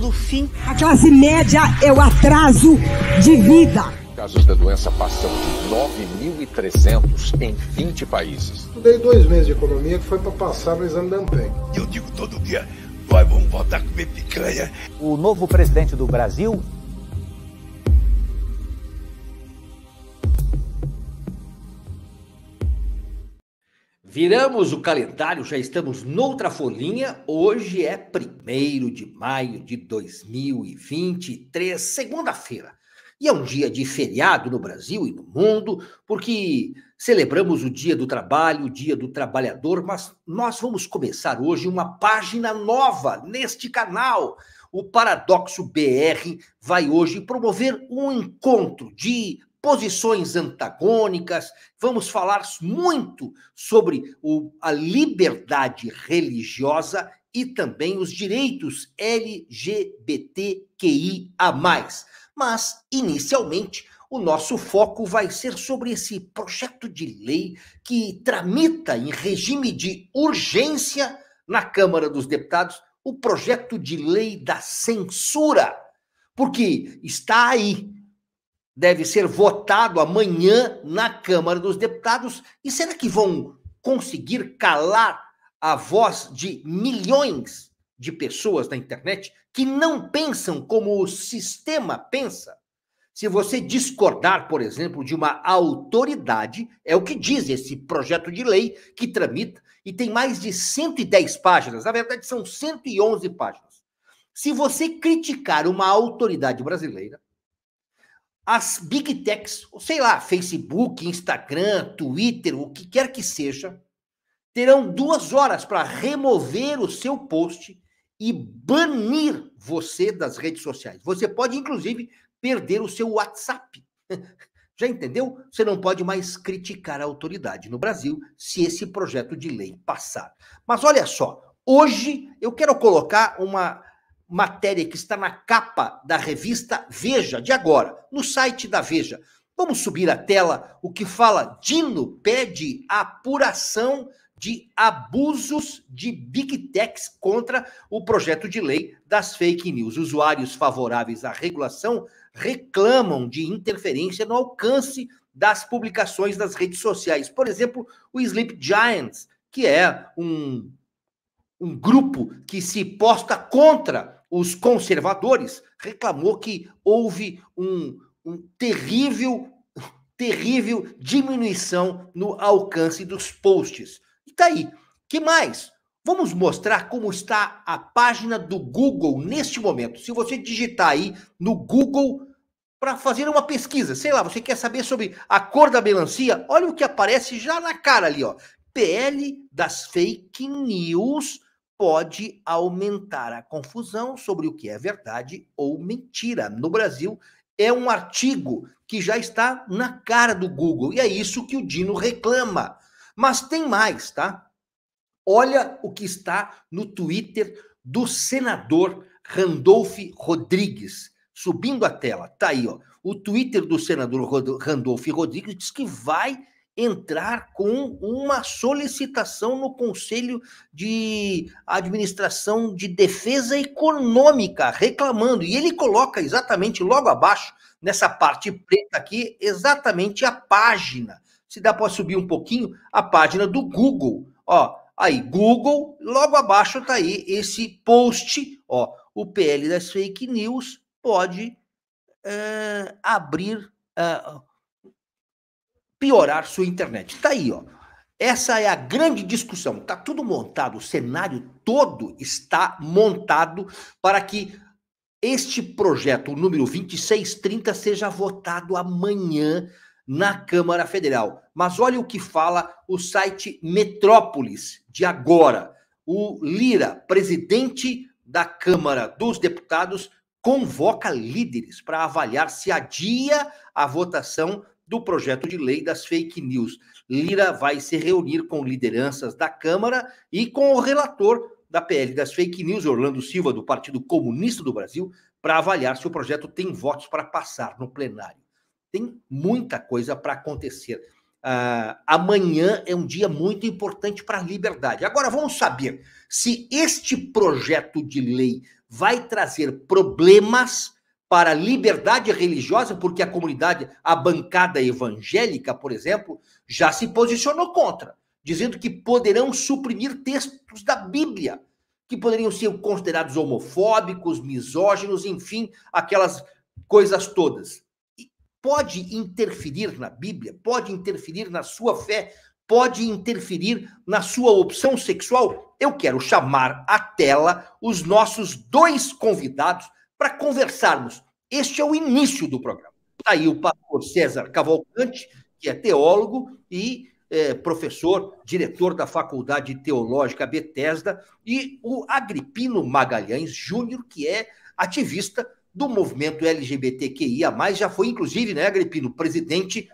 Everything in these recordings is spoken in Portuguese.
do fim. A classe média é o atraso de vida. Casos da doença passam de 9.300 em 20 países. Estudei dois meses de economia que foi para passar no exame da ANPEC. Eu digo todo dia, vai, vamos voltar a comer picanha. O novo presidente do Brasil Viramos o calendário, já estamos noutra folhinha. Hoje é 1 de maio de 2023, segunda-feira. E é um dia de feriado no Brasil e no mundo, porque celebramos o Dia do Trabalho, o Dia do Trabalhador, mas nós vamos começar hoje uma página nova neste canal. O Paradoxo BR vai hoje promover um encontro de posições antagônicas, vamos falar muito sobre o, a liberdade religiosa e também os direitos LGBTQIA. Mas, inicialmente, o nosso foco vai ser sobre esse projeto de lei que tramita em regime de urgência na Câmara dos Deputados o projeto de lei da censura, porque está aí deve ser votado amanhã na Câmara dos Deputados. E será que vão conseguir calar a voz de milhões de pessoas na internet que não pensam como o sistema pensa? Se você discordar, por exemplo, de uma autoridade, é o que diz esse projeto de lei que tramita e tem mais de 110 páginas, na verdade são 111 páginas. Se você criticar uma autoridade brasileira, as big techs, sei lá, Facebook, Instagram, Twitter, o que quer que seja, terão duas horas para remover o seu post e banir você das redes sociais. Você pode, inclusive, perder o seu WhatsApp. Já entendeu? Você não pode mais criticar a autoridade no Brasil se esse projeto de lei passar. Mas olha só, hoje eu quero colocar uma matéria que está na capa da revista Veja, de agora, no site da Veja. Vamos subir a tela o que fala Dino pede apuração de abusos de big techs contra o projeto de lei das fake news. Usuários favoráveis à regulação reclamam de interferência no alcance das publicações das redes sociais. Por exemplo, o Sleep Giants, que é um, um grupo que se posta contra os conservadores, reclamou que houve um, um terrível, terrível diminuição no alcance dos posts. E tá aí. Que mais? Vamos mostrar como está a página do Google neste momento. Se você digitar aí no Google para fazer uma pesquisa, sei lá, você quer saber sobre a cor da melancia, olha o que aparece já na cara ali, ó. PL das fake news pode aumentar a confusão sobre o que é verdade ou mentira. No Brasil, é um artigo que já está na cara do Google, e é isso que o Dino reclama. Mas tem mais, tá? Olha o que está no Twitter do senador Randolph Rodrigues. Subindo a tela, tá aí, ó. O Twitter do senador Randolph Rodrigues diz que vai entrar com uma solicitação no Conselho de Administração de Defesa Econômica, reclamando. E ele coloca exatamente logo abaixo, nessa parte preta aqui, exatamente a página. Se dá para subir um pouquinho, a página do Google. Ó, aí, Google, logo abaixo está aí esse post, ó. O PL das fake news pode é, abrir. É, piorar sua internet. Tá aí, ó. Essa é a grande discussão. Tá tudo montado, o cenário todo está montado para que este projeto, o número 2630, seja votado amanhã na Câmara Federal. Mas olha o que fala o site Metrópolis de agora. O Lira, presidente da Câmara dos Deputados, convoca líderes para avaliar se adia a votação do projeto de lei das fake news. Lira vai se reunir com lideranças da Câmara e com o relator da PL das fake news, Orlando Silva, do Partido Comunista do Brasil, para avaliar se o projeto tem votos para passar no plenário. Tem muita coisa para acontecer. Uh, amanhã é um dia muito importante para a liberdade. Agora vamos saber se este projeto de lei vai trazer problemas para liberdade religiosa, porque a comunidade, a bancada evangélica, por exemplo, já se posicionou contra, dizendo que poderão suprimir textos da Bíblia que poderiam ser considerados homofóbicos, misóginos, enfim, aquelas coisas todas. E pode interferir na Bíblia, pode interferir na sua fé, pode interferir na sua opção sexual. Eu quero chamar à tela os nossos dois convidados para conversarmos. Este é o início do programa. Está aí o pastor César Cavalcante, que é teólogo e é, professor, diretor da Faculdade Teológica Bethesda, e o Agripino Magalhães Júnior, que é ativista do movimento LGBTQIA, já foi, inclusive, né, Agripino, presidente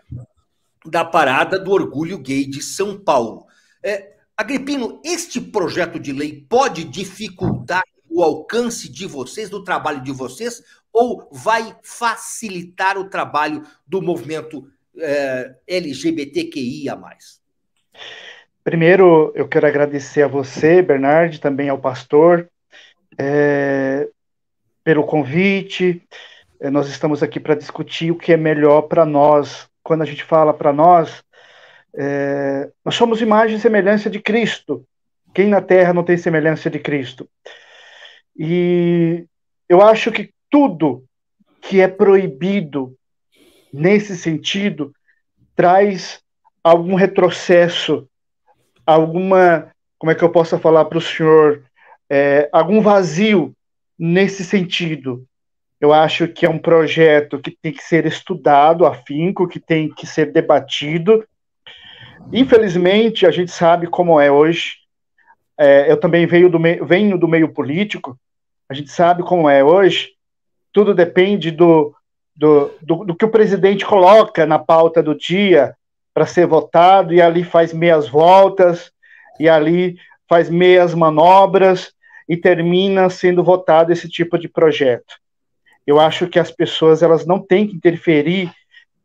da Parada do Orgulho Gay de São Paulo. É, Agripino, este projeto de lei pode dificultar o alcance de vocês, do trabalho de vocês, ou vai facilitar o trabalho do movimento é, eh, LGBTQIA? Primeiro, eu quero agradecer a você, Bernard, também ao pastor, é, pelo convite. É, nós estamos aqui para discutir o que é melhor para nós. Quando a gente fala para nós, é, nós somos imagem e semelhança de Cristo. Quem na terra não tem semelhança de Cristo? E eu acho que tudo que é proibido nesse sentido traz algum retrocesso, alguma, como é que eu posso falar para o senhor, é, algum vazio nesse sentido. Eu acho que é um projeto que tem que ser estudado, afinco, que tem que ser debatido. Infelizmente, a gente sabe como é hoje. É, eu também venho do, meio, venho do meio político, a gente sabe como é hoje, tudo depende do, do, do, do que o presidente coloca na pauta do dia para ser votado, e ali faz meias voltas, e ali faz meias manobras, e termina sendo votado esse tipo de projeto. Eu acho que as pessoas elas não têm que interferir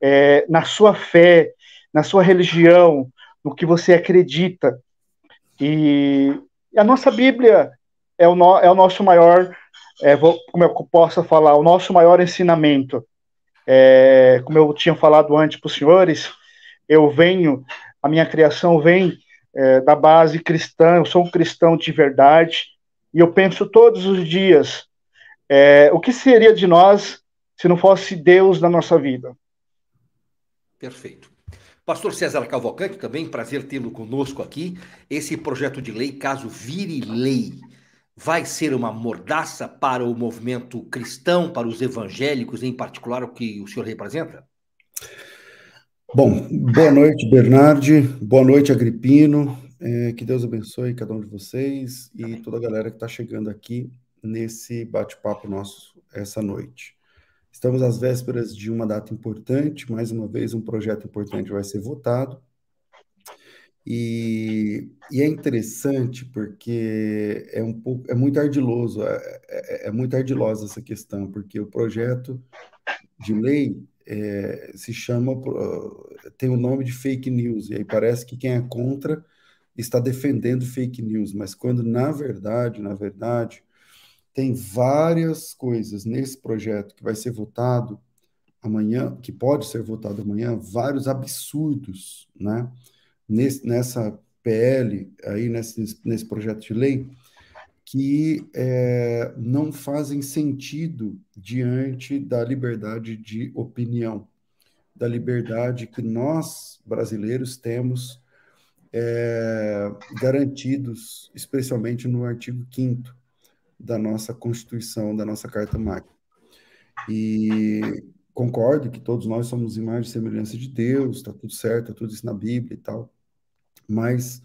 é, na sua fé, na sua religião, no que você acredita. E a nossa Bíblia é o, no, é o nosso maior, é, vou, como eu posso falar, o nosso maior ensinamento. É, como eu tinha falado antes para os senhores, eu venho, a minha criação vem é, da base cristã, eu sou um cristão de verdade, e eu penso todos os dias, é, o que seria de nós se não fosse Deus na nossa vida? Perfeito. Pastor César Cavalcante, também prazer tê-lo conosco aqui. Esse projeto de lei, caso vire lei, vai ser uma mordaça para o movimento cristão, para os evangélicos, em particular, o que o senhor representa? Bom, boa noite, Bernardi, boa noite, Agripino, é, que Deus abençoe cada um de vocês e Amém. toda a galera que está chegando aqui nesse bate-papo nosso essa noite. Estamos às vésperas de uma data importante, mais uma vez um projeto importante vai ser votado e, e, é interessante porque é um pouco, é muito ardiloso, é, é, é muito ardilosa essa questão, porque o projeto de lei é, se chama, tem o nome de fake news, e aí parece que quem é contra está defendendo fake news, mas quando na verdade, na verdade, tem várias coisas nesse projeto que vai ser votado amanhã, que pode ser votado amanhã, vários absurdos, né? nesse, nessa PL, aí nesse, nesse projeto de lei, que é, não fazem sentido diante da liberdade de opinião, da liberdade que nós, brasileiros, temos é, garantidos, especialmente no artigo 5 da nossa Constituição, da nossa Carta Magna. E concordo que todos nós somos imagens e semelhança de Deus, está tudo certo, está tudo isso na Bíblia e tal, mas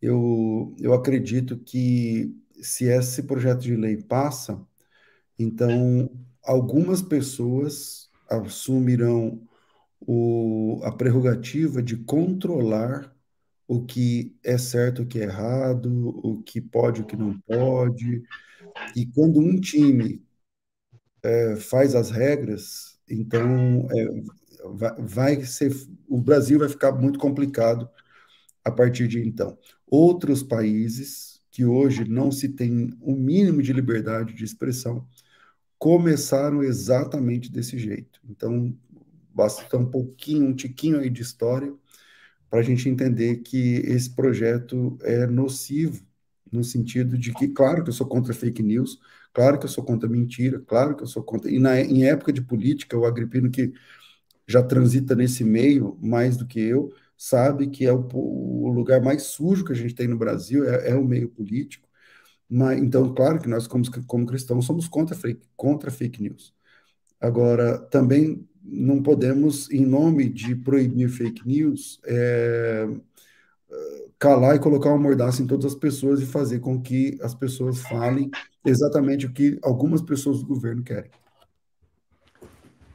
eu, eu acredito que se esse projeto de lei passa, então algumas pessoas assumirão o, a prerrogativa de controlar o que é certo, o que é errado, o que pode, o que não pode. E quando um time é, faz as regras, então é, vai, vai ser, o Brasil vai ficar muito complicado a partir de então. Outros países que hoje não se tem o um mínimo de liberdade de expressão começaram exatamente desse jeito. Então, basta um pouquinho, um tiquinho aí de história para a gente entender que esse projeto é nocivo no sentido de que, claro que eu sou contra fake news, claro que eu sou contra mentira, claro que eu sou contra. E na, em época de política, o Agripino, que já transita nesse meio mais do que eu, sabe que é o, o lugar mais sujo que a gente tem no Brasil, é, é o meio político. Mas, então, claro que nós, como, como cristãos, somos contra fake, contra fake news. Agora, também não podemos, em nome de proibir fake news, é, calar e colocar uma mordaça em todas as pessoas e fazer com que as pessoas falem exatamente o que algumas pessoas do governo querem.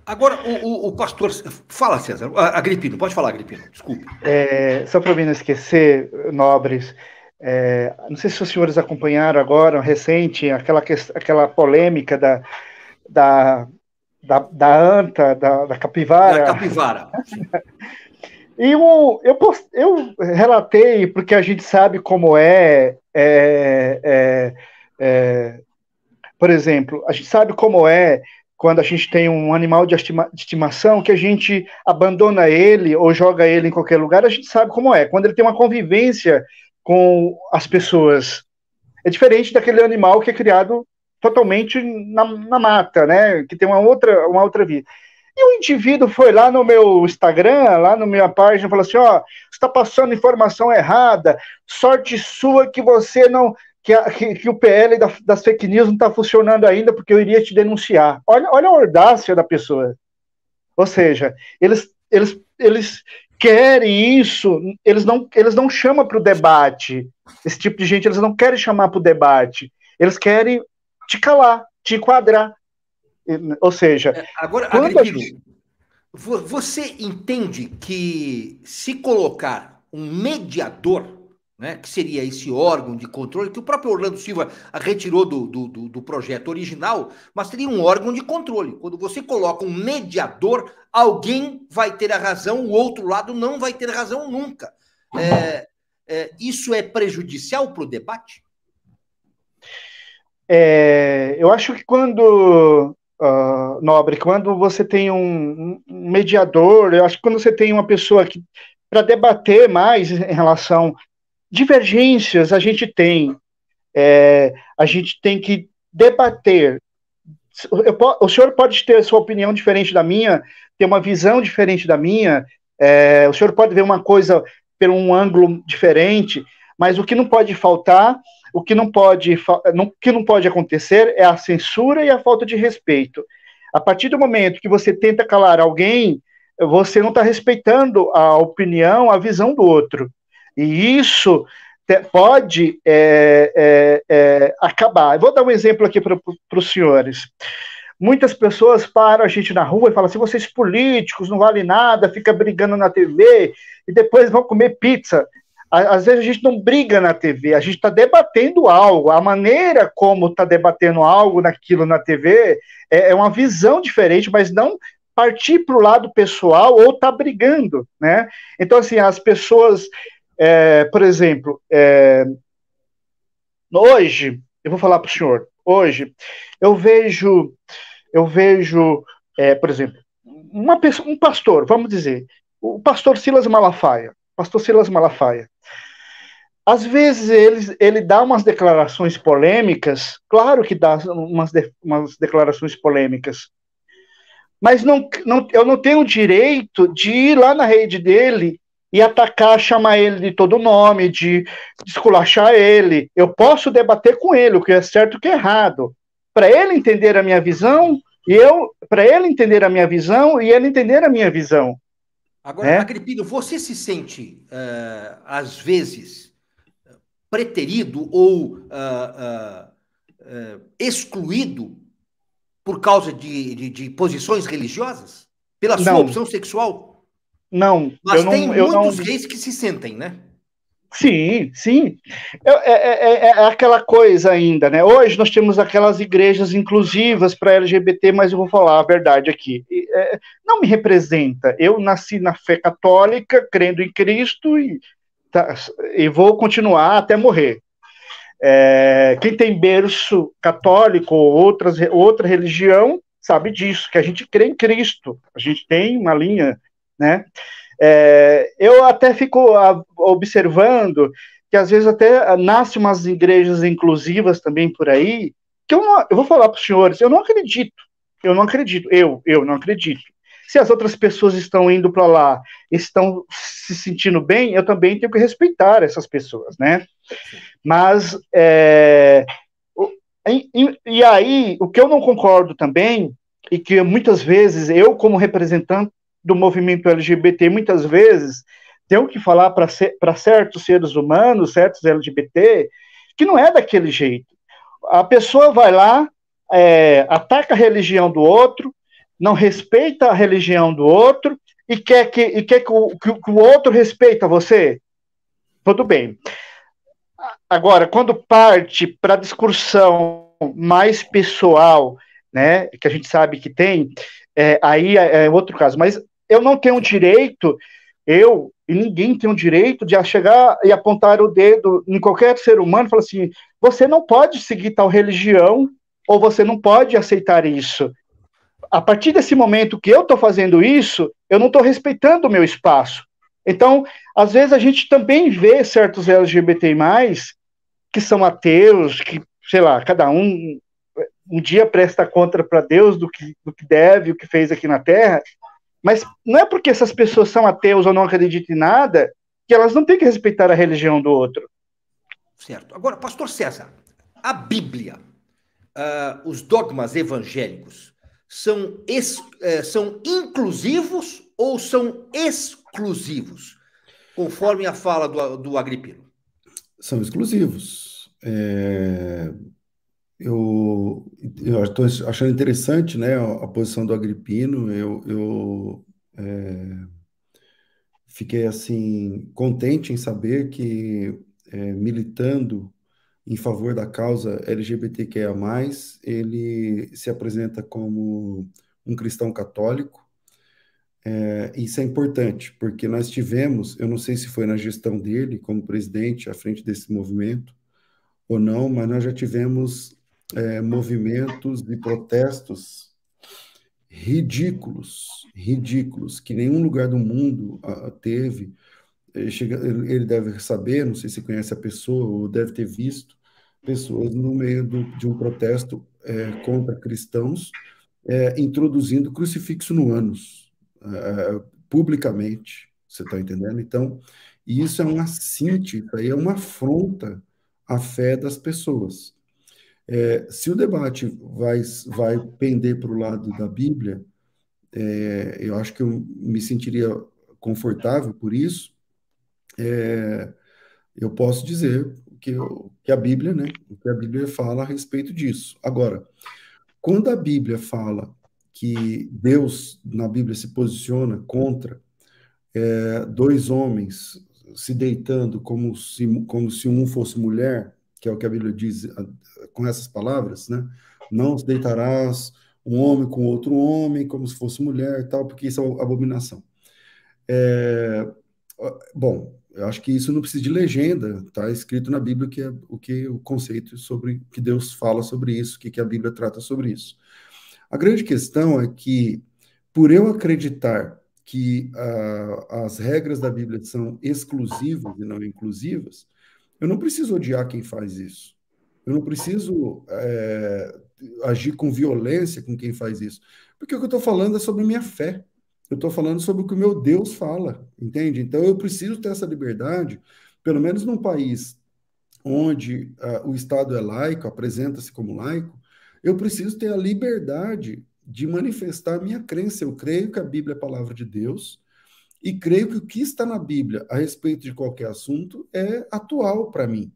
Agora, o, o, o, pastor. Fala, César. Agripino, pode falar, Agripino, desculpe. É, só para mim não esquecer, nobres, é, não sei se os senhores acompanharam agora, recente, aquela, aquela polêmica da, da, da, da anta, da, da capivara. Da capivara. e o, eu, post, eu relatei, porque a gente sabe como é, é, é, é por exemplo, a gente sabe como é quando a gente tem um animal de, estima, de estimação que a gente abandona ele ou joga ele em qualquer lugar, a gente sabe como é. Quando ele tem uma convivência com as pessoas, é diferente daquele animal que é criado totalmente na, na mata, né? Que tem uma outra, uma outra vida. E o indivíduo foi lá no meu Instagram, lá na minha página, falou assim: ó, oh, está passando informação errada. Sorte sua que você não que, a, que, que, o PL da, das fake news não está funcionando ainda porque eu iria te denunciar. Olha, olha a audácia da pessoa. Ou seja, eles, eles, eles querem isso, eles não, eles não chamam para o debate. Esse tipo de gente, eles não querem chamar para o debate. Eles querem te calar, te enquadrar. Ou seja, é, agora, quando Agripino, você entende que se colocar um mediador né, que seria esse órgão de controle, que o próprio Orlando Silva retirou do, do, do, projeto original, mas teria um órgão de controle. Quando você coloca um mediador, alguém vai ter a razão, o outro lado não vai ter razão nunca. É, é, isso é prejudicial para o debate? É, eu acho que quando Uh, nobre, quando você tem um, um, mediador, eu acho que quando você tem uma pessoa que para debater mais em relação divergências a gente tem, é, a gente tem que debater. Eu, o senhor pode ter sua opinião diferente da minha, ter uma visão diferente da minha, é, o senhor pode ver uma coisa por um ângulo diferente, mas o que não pode faltar, o que não pode, não, que não pode acontecer é a censura e a falta de respeito. A partir do momento que você tenta calar alguém, você não está respeitando a opinião, a visão do outro. E isso pode é, é, é, acabar. Eu vou dar um exemplo aqui para os senhores. Muitas pessoas param a gente na rua e falam assim: vocês políticos não valem nada, fica brigando na TV e depois vão comer pizza. Às vezes a gente não briga na TV, a gente está debatendo algo. A maneira como está debatendo algo naquilo na TV é, é uma visão diferente, mas não partir para o lado pessoal ou tá brigando, né? Então, assim, as pessoas é, por exemplo, é, hoje, eu vou falar para o senhor, hoje, eu vejo, eu vejo, é, por exemplo, uma pessoa, um pastor, vamos dizer, o pastor Silas Malafaia, pastor Silas Malafaia, às vezes ele, ele dá umas declarações polêmicas, claro que dá umas, de, umas declarações polêmicas, mas não, não, eu não tenho o direito de ir lá na rede dele e atacar, chamar ele de todo nome, de esculachar ele. Eu posso debater com ele o que é certo e o que é errado, para ele entender a minha visão e eu para ele entender a minha visão e ele entender a minha visão. Agora, é? Agripino, você se sente uh, às vezes preterido ou uh, uh, excluído por causa de, de, de, posições religiosas pela sua Não. opção sexual? Não. Mas tem não, muitos não... gays que se sentem, né? Sim, sim. É, é, é, é, é, aquela coisa ainda, né? Hoje nós temos aquelas igrejas inclusivas para LGBT, mas eu vou falar a verdade aqui. É, não me representa. Eu nasci na fé católica, crendo em Cristo e, tá, e vou continuar até morrer. É, quem tem berço católico ou outras, outra religião sabe disso, que a gente crê em Cristo. A gente tem uma linha né? É, eu até fico a, observando que às vezes até nasce umas igrejas inclusivas também por aí, que eu, não, eu vou falar para os senhores, eu não acredito, eu não acredito, eu, eu não acredito. Se as outras pessoas estão indo para lá, estão se sentindo bem, eu também tenho que respeitar essas pessoas, né? Mas, é, e, e aí, o que eu não concordo também, e que muitas vezes eu, como representante do movimento LGBT muitas vezes tem que falar para certos seres humanos, certos LGBT, que não é daquele jeito. A pessoa vai lá, é, ataca a religião do outro, não respeita a religião do outro e quer que, e quer que, o, que, que o outro respeita você. Tudo bem. Agora, quando parte para a discussão mais pessoal, né, que a gente sabe que tem, é, aí é, é outro caso. Mas eu não tenho direito, eu e ninguém tem o direito de chegar e apontar o dedo em qualquer ser humano e falar assim: você não pode seguir tal religião ou você não pode aceitar isso. A partir desse momento que eu estou fazendo isso, eu não estou respeitando o meu espaço. Então, às vezes a gente também vê certos LGBT que são ateus, que, sei lá, cada um um dia presta conta para Deus do que, do que deve, o que fez aqui na Terra, mas não é porque essas pessoas são ateus ou não acreditam em nada que elas não têm que respeitar a religião do outro. Certo. Agora, pastor César, a Bíblia, uh, os dogmas evangélicos, são, uh, são inclusivos ou são exclusivos, conforme a fala do, do Agripino? São exclusivos. É, eu estou achando interessante, né, a, posição do Agripino. Eu, eu é, fiquei assim contente em saber que é, militando em favor da causa LGBTQIA+, ele se apresenta como um cristão católico. É, isso é importante, porque nós tivemos, eu não sei se foi na gestão dele, como presidente, à frente desse movimento, ou não, mas nós já tivemos é, movimentos e protestos ridículos, ridículos, que nenhum lugar do mundo a, teve. Chega, ele deve saber, não sei se conhece a pessoa, ou deve ter visto pessoas no meio do, de um protesto é, contra cristãos, é, introduzindo crucifixo no ânus, é, publicamente. Você está entendendo? Então, isso é um assinte, isso aí é uma afronta à fé das pessoas. É, se o debate vai, vai pender para o lado da Bíblia, é, eu acho que eu me sentiria confortável por isso. É, eu posso dizer que, eu, que a Bíblia, né, que a Bíblia fala a respeito disso. Agora, quando a Bíblia fala que Deus na Bíblia se posiciona contra é, dois homens se deitando como se, como se um fosse mulher, que é o que a Bíblia diz com essas palavras, né? Não se deitarás um homem com outro homem, como se fosse mulher, e tal, porque isso é abominação. É, bom, eu acho que isso não precisa de legenda, está escrito na Bíblia que é o que o conceito sobre que Deus fala sobre isso, que que a Bíblia trata sobre isso. A grande questão é que por eu acreditar que uh, as regras da Bíblia são exclusivas e não inclusivas, eu não preciso odiar quem faz isso. Eu não preciso é, agir com violência com quem faz isso. Porque o que eu estou falando é sobre minha fé. Eu estou falando sobre o que o meu Deus fala, entende? Então eu preciso ter essa liberdade, pelo menos num país onde uh, o Estado é laico, apresenta-se como laico, eu preciso ter a liberdade de manifestar a minha crença. Eu creio que a Bíblia é a palavra de Deus, e creio que o que está na Bíblia a respeito de qualquer assunto é atual para mim.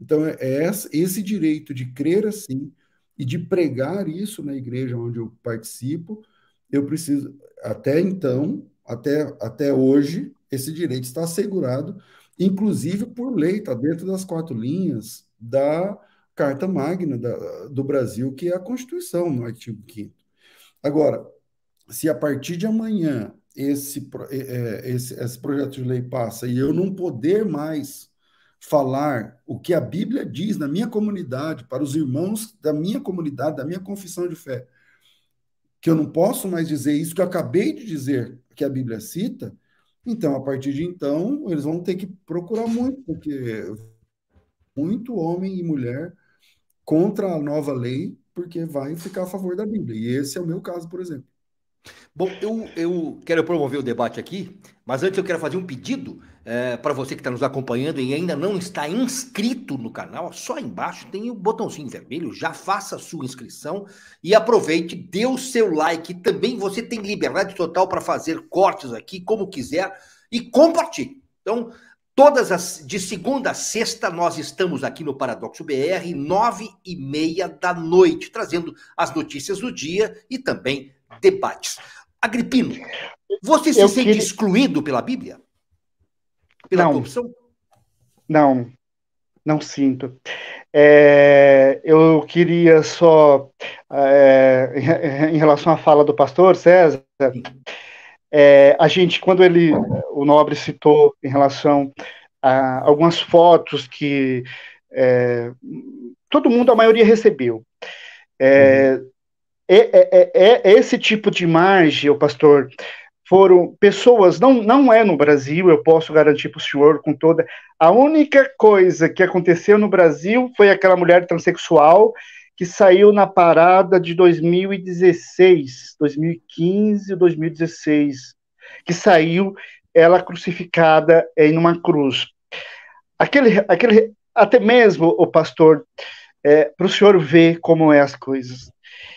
Então, é, é esse direito de crer assim e de pregar isso na igreja onde eu participo. Eu preciso, até então, até, até hoje, esse direito está assegurado, inclusive por lei, está dentro das quatro linhas da Carta Magna da, do Brasil, que é a Constituição, no artigo 5. Agora, se a partir de amanhã esse, é, é, esse, esse projeto de lei passa e eu não poder mais falar o que a Bíblia diz na minha comunidade, para os irmãos da minha comunidade, da minha confissão de fé, que eu não posso mais dizer isso que eu acabei de dizer, que a Bíblia cita, então, a partir de então, eles vão ter que procurar muito, porque muito homem e mulher contra a nova lei, porque vai ficar a favor da Bíblia. E esse é o meu caso, por exemplo. Bom, eu, eu quero promover o debate aqui, mas antes eu quero fazer um pedido é, para você que está nos acompanhando e ainda não está inscrito no canal, só embaixo tem o um botãozinho vermelho, já faça a sua inscrição e aproveite, dê o seu like. Também você tem liberdade total para fazer cortes aqui, como quiser, e compartilhe. Então, Todas as de segunda a sexta nós estamos aqui no Paradoxo BR nove e meia da noite trazendo as notícias do dia e também debates. Agripino, você se eu sente queria... excluído pela Bíblia? Pela não, corrupção? Não, não sinto. É, eu queria só, é, em relação à fala do pastor César, é, a gente, quando ele, o Nobre citou em relação a algumas fotos que é, todo mundo, a maioria, recebeu. É, uhum. É, é, é, é esse tipo de margem, o pastor, foram pessoas, não, não é no Brasil, eu posso garantir para o senhor com toda. A única coisa que aconteceu no Brasil foi aquela mulher transexual que saiu na parada de 2016, 2015, 2016, que saiu ela crucificada em uma cruz. Aquele, aquele, até mesmo o pastor, é, para o senhor ver como é as coisas.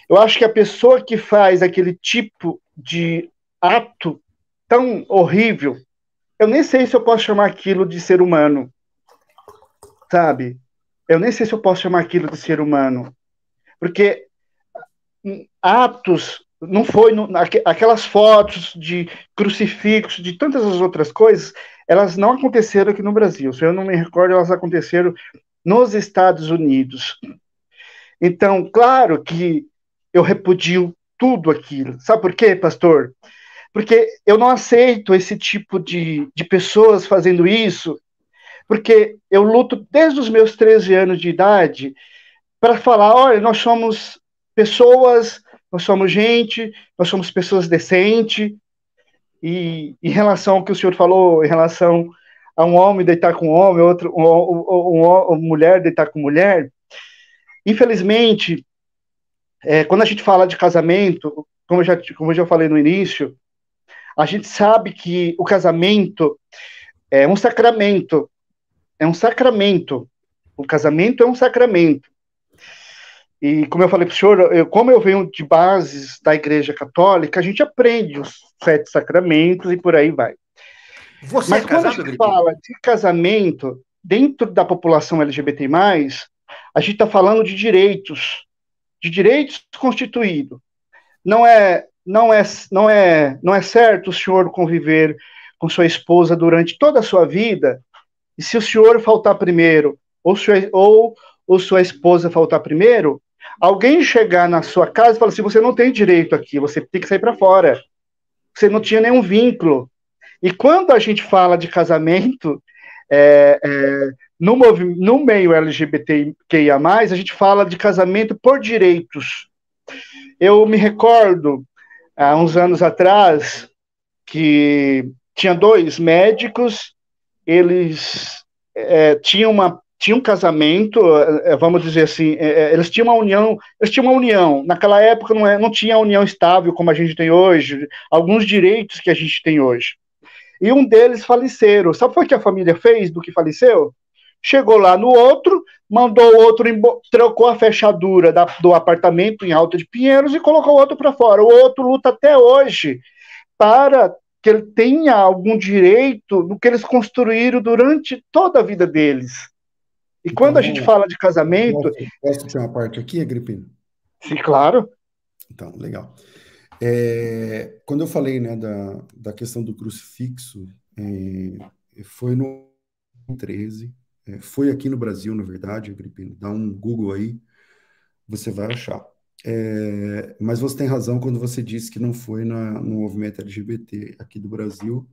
Eu acho que a pessoa que faz aquele tipo de ato tão horrível, eu nem sei se eu posso chamar aquilo de ser humano, sabe? Eu nem sei se eu posso chamar aquilo de ser humano, porque atos não foi no, aquelas fotos de crucifixo, de tantas as outras coisas, elas não aconteceram aqui no Brasil. Se eu não me recordo, elas aconteceram nos Estados Unidos. Então, claro que eu repudio tudo aquilo. Sabe por quê, pastor? Porque eu não aceito esse tipo de, de pessoas fazendo isso, porque eu luto desde os meus 13 anos de idade para falar: olha, nós somos pessoas, nós somos gente, nós somos pessoas decentes. E em relação ao que o senhor falou, em relação a um homem deitar com um homem, outro, um, um, um, uma mulher deitar com mulher, Infelizmente, é, quando a gente fala de casamento, como eu, já, como eu já falei no início, a gente sabe que o casamento é um sacramento. É um sacramento. O casamento é um sacramento. E como eu falei para o senhor, eu, como eu venho de bases da Igreja Católica, a gente aprende os sete sacramentos e por aí vai. Você é Mas é casado, quando a gente fala de casamento dentro da população LGBT+, a gente está falando de direitos, de direitos constituídos. Não é, não é, não é, não é certo o senhor conviver com sua esposa durante toda a sua vida. E se o senhor faltar primeiro, ou sua, ou, ou sua esposa faltar primeiro, alguém chegar na sua casa e falar assim: você não tem direito aqui, você tem que sair para fora. Você não tinha nenhum vínculo. E quando a gente fala de casamento, é, é, no, no meio LGBTQIA, a gente fala de casamento por direitos. Eu me recordo, há uns anos atrás, que tinha dois médicos, eles é, tinham uma tinha um casamento, eh, vamos dizer assim, eh, eles tinham uma união, eles tinham uma união. Naquela época não, é, não tinha a união estável como a gente tem hoje, alguns direitos que a gente tem hoje. E um deles faleceram. Sabe o que a família fez do que faleceu? chegou lá no outro, mandou o outro, trocou a fechadura da, do apartamento em Alta de Pinheiros e colocou o outro para fora. O outro luta até hoje para que ele tenha algum direito no que eles construíram durante toda a vida deles. E quando então, a gente uhum. fala de casamento. Posso tirar uma parte aqui, Agripino? Sim, claro. Então, legal. É, quando eu falei né, da, da questão do crucifixo, é, foi no 13, é, foi aqui no Brasil, na verdade, Agripino. Dá um Google aí, você vai achar. É, mas você tem razão quando você disse que não foi na, no movimento LGBT aqui do Brasil.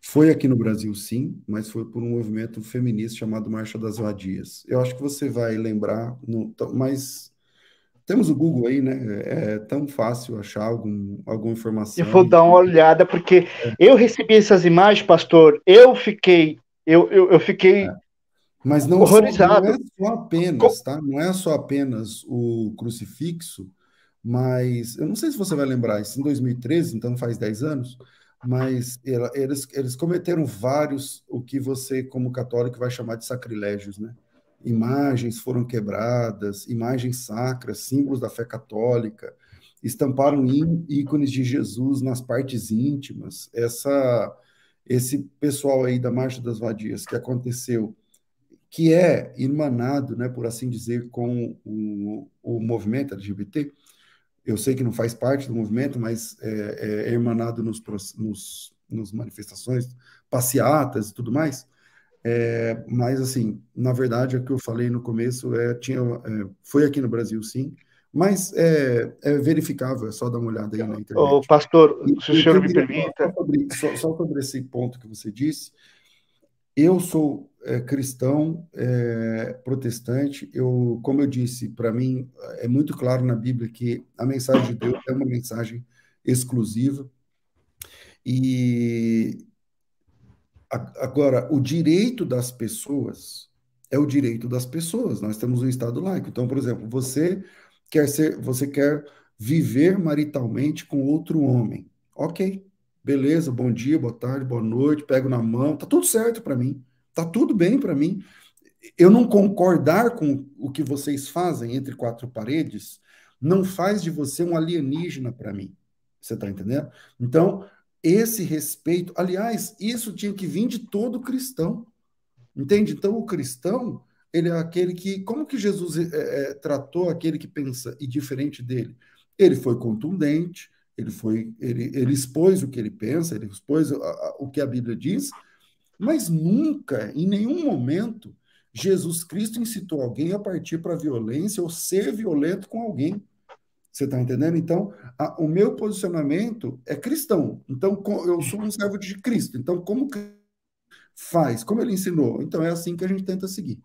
Foi aqui no Brasil, sim, mas foi por um movimento feminista chamado Marcha das Vadias. Eu acho que você vai lembrar, no, mas temos o Google aí, né? É, é tão fácil achar algum, alguma informação. Eu vou dar uma olhada, porque é. eu recebi essas imagens, pastor, eu fiquei, eu, eu, eu fiquei é. Mas não, só, não é só apenas, tá? Não é só apenas o crucifixo, mas eu não sei se você vai lembrar, isso em 2013, então faz 10 anos, mas eles, eles cometeram vários o que você, como católico, vai chamar de sacrilégios, né? Imagens foram quebradas, imagens sacras, símbolos da fé católica, estamparam ícones de Jesus nas partes íntimas. Essa, esse pessoal aí da Marcha das Vadias que aconteceu que é irmanado, né, por assim dizer, com o, o movimento LGBT. Eu sei que não faz parte do movimento, mas é, é, é irmanado nos, nos, nos manifestações, passeatas e tudo mais. É, mas, assim, na verdade, o que eu falei no começo é, tinha, é, foi aqui no Brasil, sim, mas é, é, verificável, é só dar uma olhada aí na internet. Ô, pastor, se o senhor me permita. Só sobre, só sobre esse ponto que você disse, eu sou é, cristão é, protestante. Eu, como eu disse, para mim é muito claro na Bíblia que a mensagem de Deus é uma mensagem exclusiva. E agora, o direito das pessoas é o direito das pessoas. Nós temos um Estado laico. Então, por exemplo, você quer ser, você quer viver maritalmente com outro homem. Ok, beleza, bom dia, boa tarde, boa noite, pego na mão, tá tudo certo para mim, tá tudo bem para mim. Eu não concordar com o que vocês fazem entre quatro paredes não faz de você um alienígena para mim. Você tá entendendo? Então, esse respeito, aliás, isso tinha que vir de todo cristão. Entende? Então, o cristão, ele é aquele que. Como que Jesus é, é, tratou aquele que pensa e diferente dele? Ele foi contundente, ele foi, ele, ele expôs o que ele pensa, ele expôs a, ah, a, ah, o que a Bíblia diz, mas nunca, em nenhum momento, Jesus Cristo incitou alguém a partir para a violência ou ser violento com alguém. Você está entendendo? Então, a, o meu posicionamento é cristão. Então, com, eu sou um servo de Cristo. Então, como faz? Como ele ensinou? Então, é assim que a gente tenta seguir.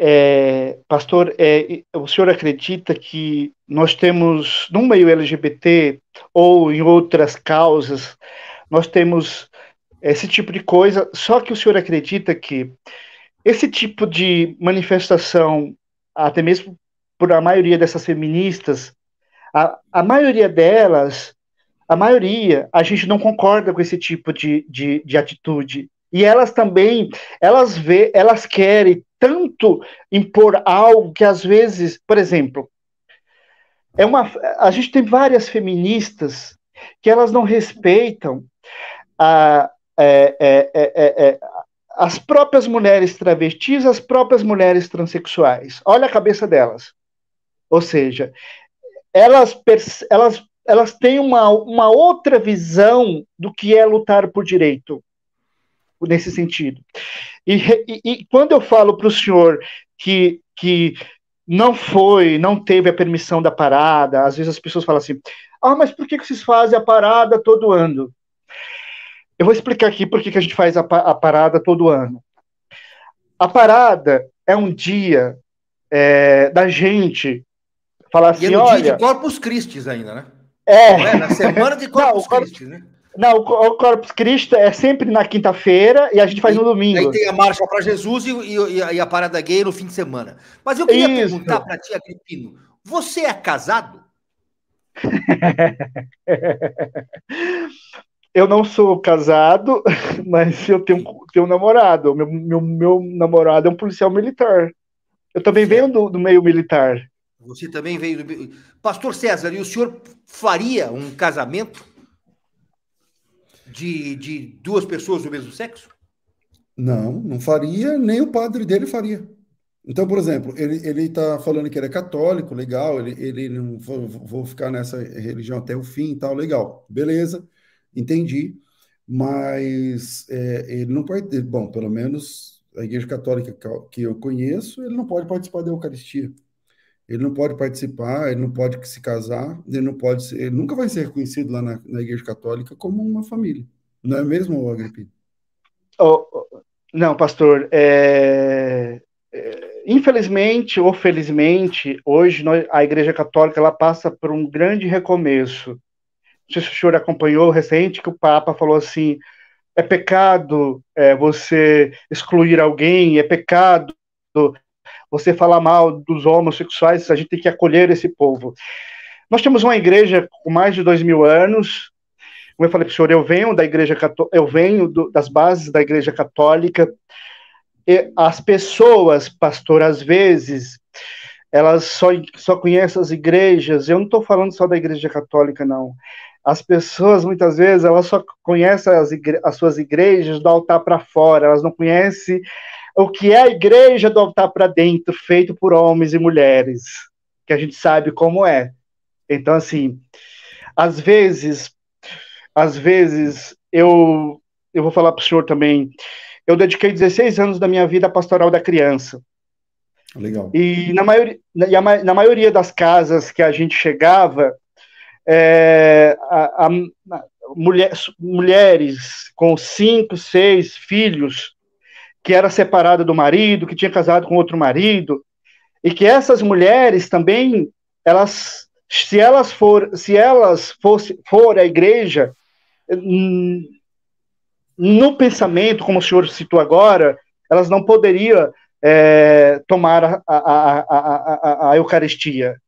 É, pastor, é, o senhor acredita que nós temos, no meio LGBT ou em outras causas, nós temos esse tipo de coisa, só que o senhor acredita que esse tipo de manifestação, até mesmo por a maioria dessas feministas, a, a maioria delas, a maioria, a gente não concorda com esse tipo de, de, de atitude. E elas também, elas vê, elas querem tanto impor algo que às vezes, por exemplo, é uma, a gente tem várias feministas que elas não respeitam a, é, é, as próprias mulheres travestis, as próprias mulheres transexuais. Olha a cabeça delas. Ou seja, elas, elas, elas têm uma, uma outra visão do que é lutar por direito nesse sentido. E, e, e quando eu falo para o senhor que, que não foi, não teve a permissão da parada, às vezes as pessoas falam assim: ah, mas por que, que vocês fazem a parada todo ano? Eu vou explicar aqui por que, que a gente faz a, a parada todo ano. A parada é um dia é, da gente falar assim, e é assim, no olha... dia de Corpus Christi ainda, né? É. é na semana de Corpus Christi, né? Não, o Corpus Christi é sempre na quinta-feira e a gente faz e, no domingo. Aí tem a marcha para Jesus e, e, e, a parada gay no fim de semana. Mas eu queria Isso. perguntar para ti, Agripino, você é casado? eu não sou casado, mas eu tenho, tenho um namorado. Meu, meu, meu namorado é um policial militar. Eu também venho do, do meio militar. Você também veio do. Pastor César, e o senhor faria um casamento? de, de duas pessoas do mesmo sexo? Não, não faria, nem o padre dele faria. Então, por exemplo, ele está falando que ele é católico, legal, ele, ele não vou, vou ficar nessa religião até o fim e tal, legal, beleza, entendi, mas é, ele não pode, bom, pelo menos a Igreja Católica que eu conheço, ele não pode participar da Eucaristia. Ele não pode participar, ele não pode se casar, ele não pode ser, ele nunca vai ser reconhecido lá na, na Igreja Católica como uma família. Não é mesmo, Agripino? Oh, oh, não, pastor. É, é, infelizmente ou felizmente, hoje nós, a Igreja Católica ela passa por um grande recomeço. Não sei se o senhor acompanhou recente que o Papa falou assim: é pecado é, você excluir alguém, é pecado você falar mal dos homossexuais, a gente tem que acolher esse povo. Nós temos uma igreja com mais de dois mil anos. Como eu falei para o senhor, eu venho da igreja eu venho do, das bases da igreja católica. E as pessoas, pastor, às vezes elas só, só conhecem as igrejas. Eu não estou falando só da igreja católica, não. As pessoas, muitas vezes, elas só conhecem as, igre as suas igrejas do altar para fora, elas não conhecem o que é a igreja do altar para dentro, feito por homens e mulheres, que a gente sabe como é. Então, assim, às vezes, às vezes, eu, eu vou falar para o senhor também, eu dediquei 16 anos da minha vida à pastoral da criança. Legal. E na, maioria, na, na maioria das casas que a gente chegava, é, a, a, a mulher, mulheres com cinco, seis filhos, que era separada do marido, que tinha casado com outro marido, e que essas mulheres também, elas, se elas for, se elas fosse, for a igreja, hum, no pensamento, como o senhor citou agora, elas não poderiam é, tomar a, a, a, a, Eucaristia.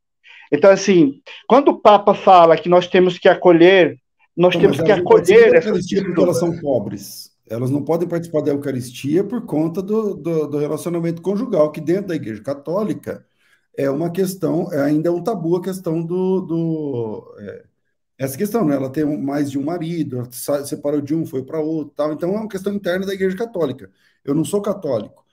Então, assim, quando o Papa fala que nós temos que acolher, nós temos que acolher. É essas pessoas. elas são pobres elas não podem participar da Eucaristia por conta do, do, do, relacionamento conjugal, que dentro da Igreja Católica é uma questão, é, ainda é um tabu a questão do. do é, essa questão, né? Ela tem mais de um marido, separou de um, foi para outro, tal. Então é uma questão interna da Igreja Católica. Eu não sou católico.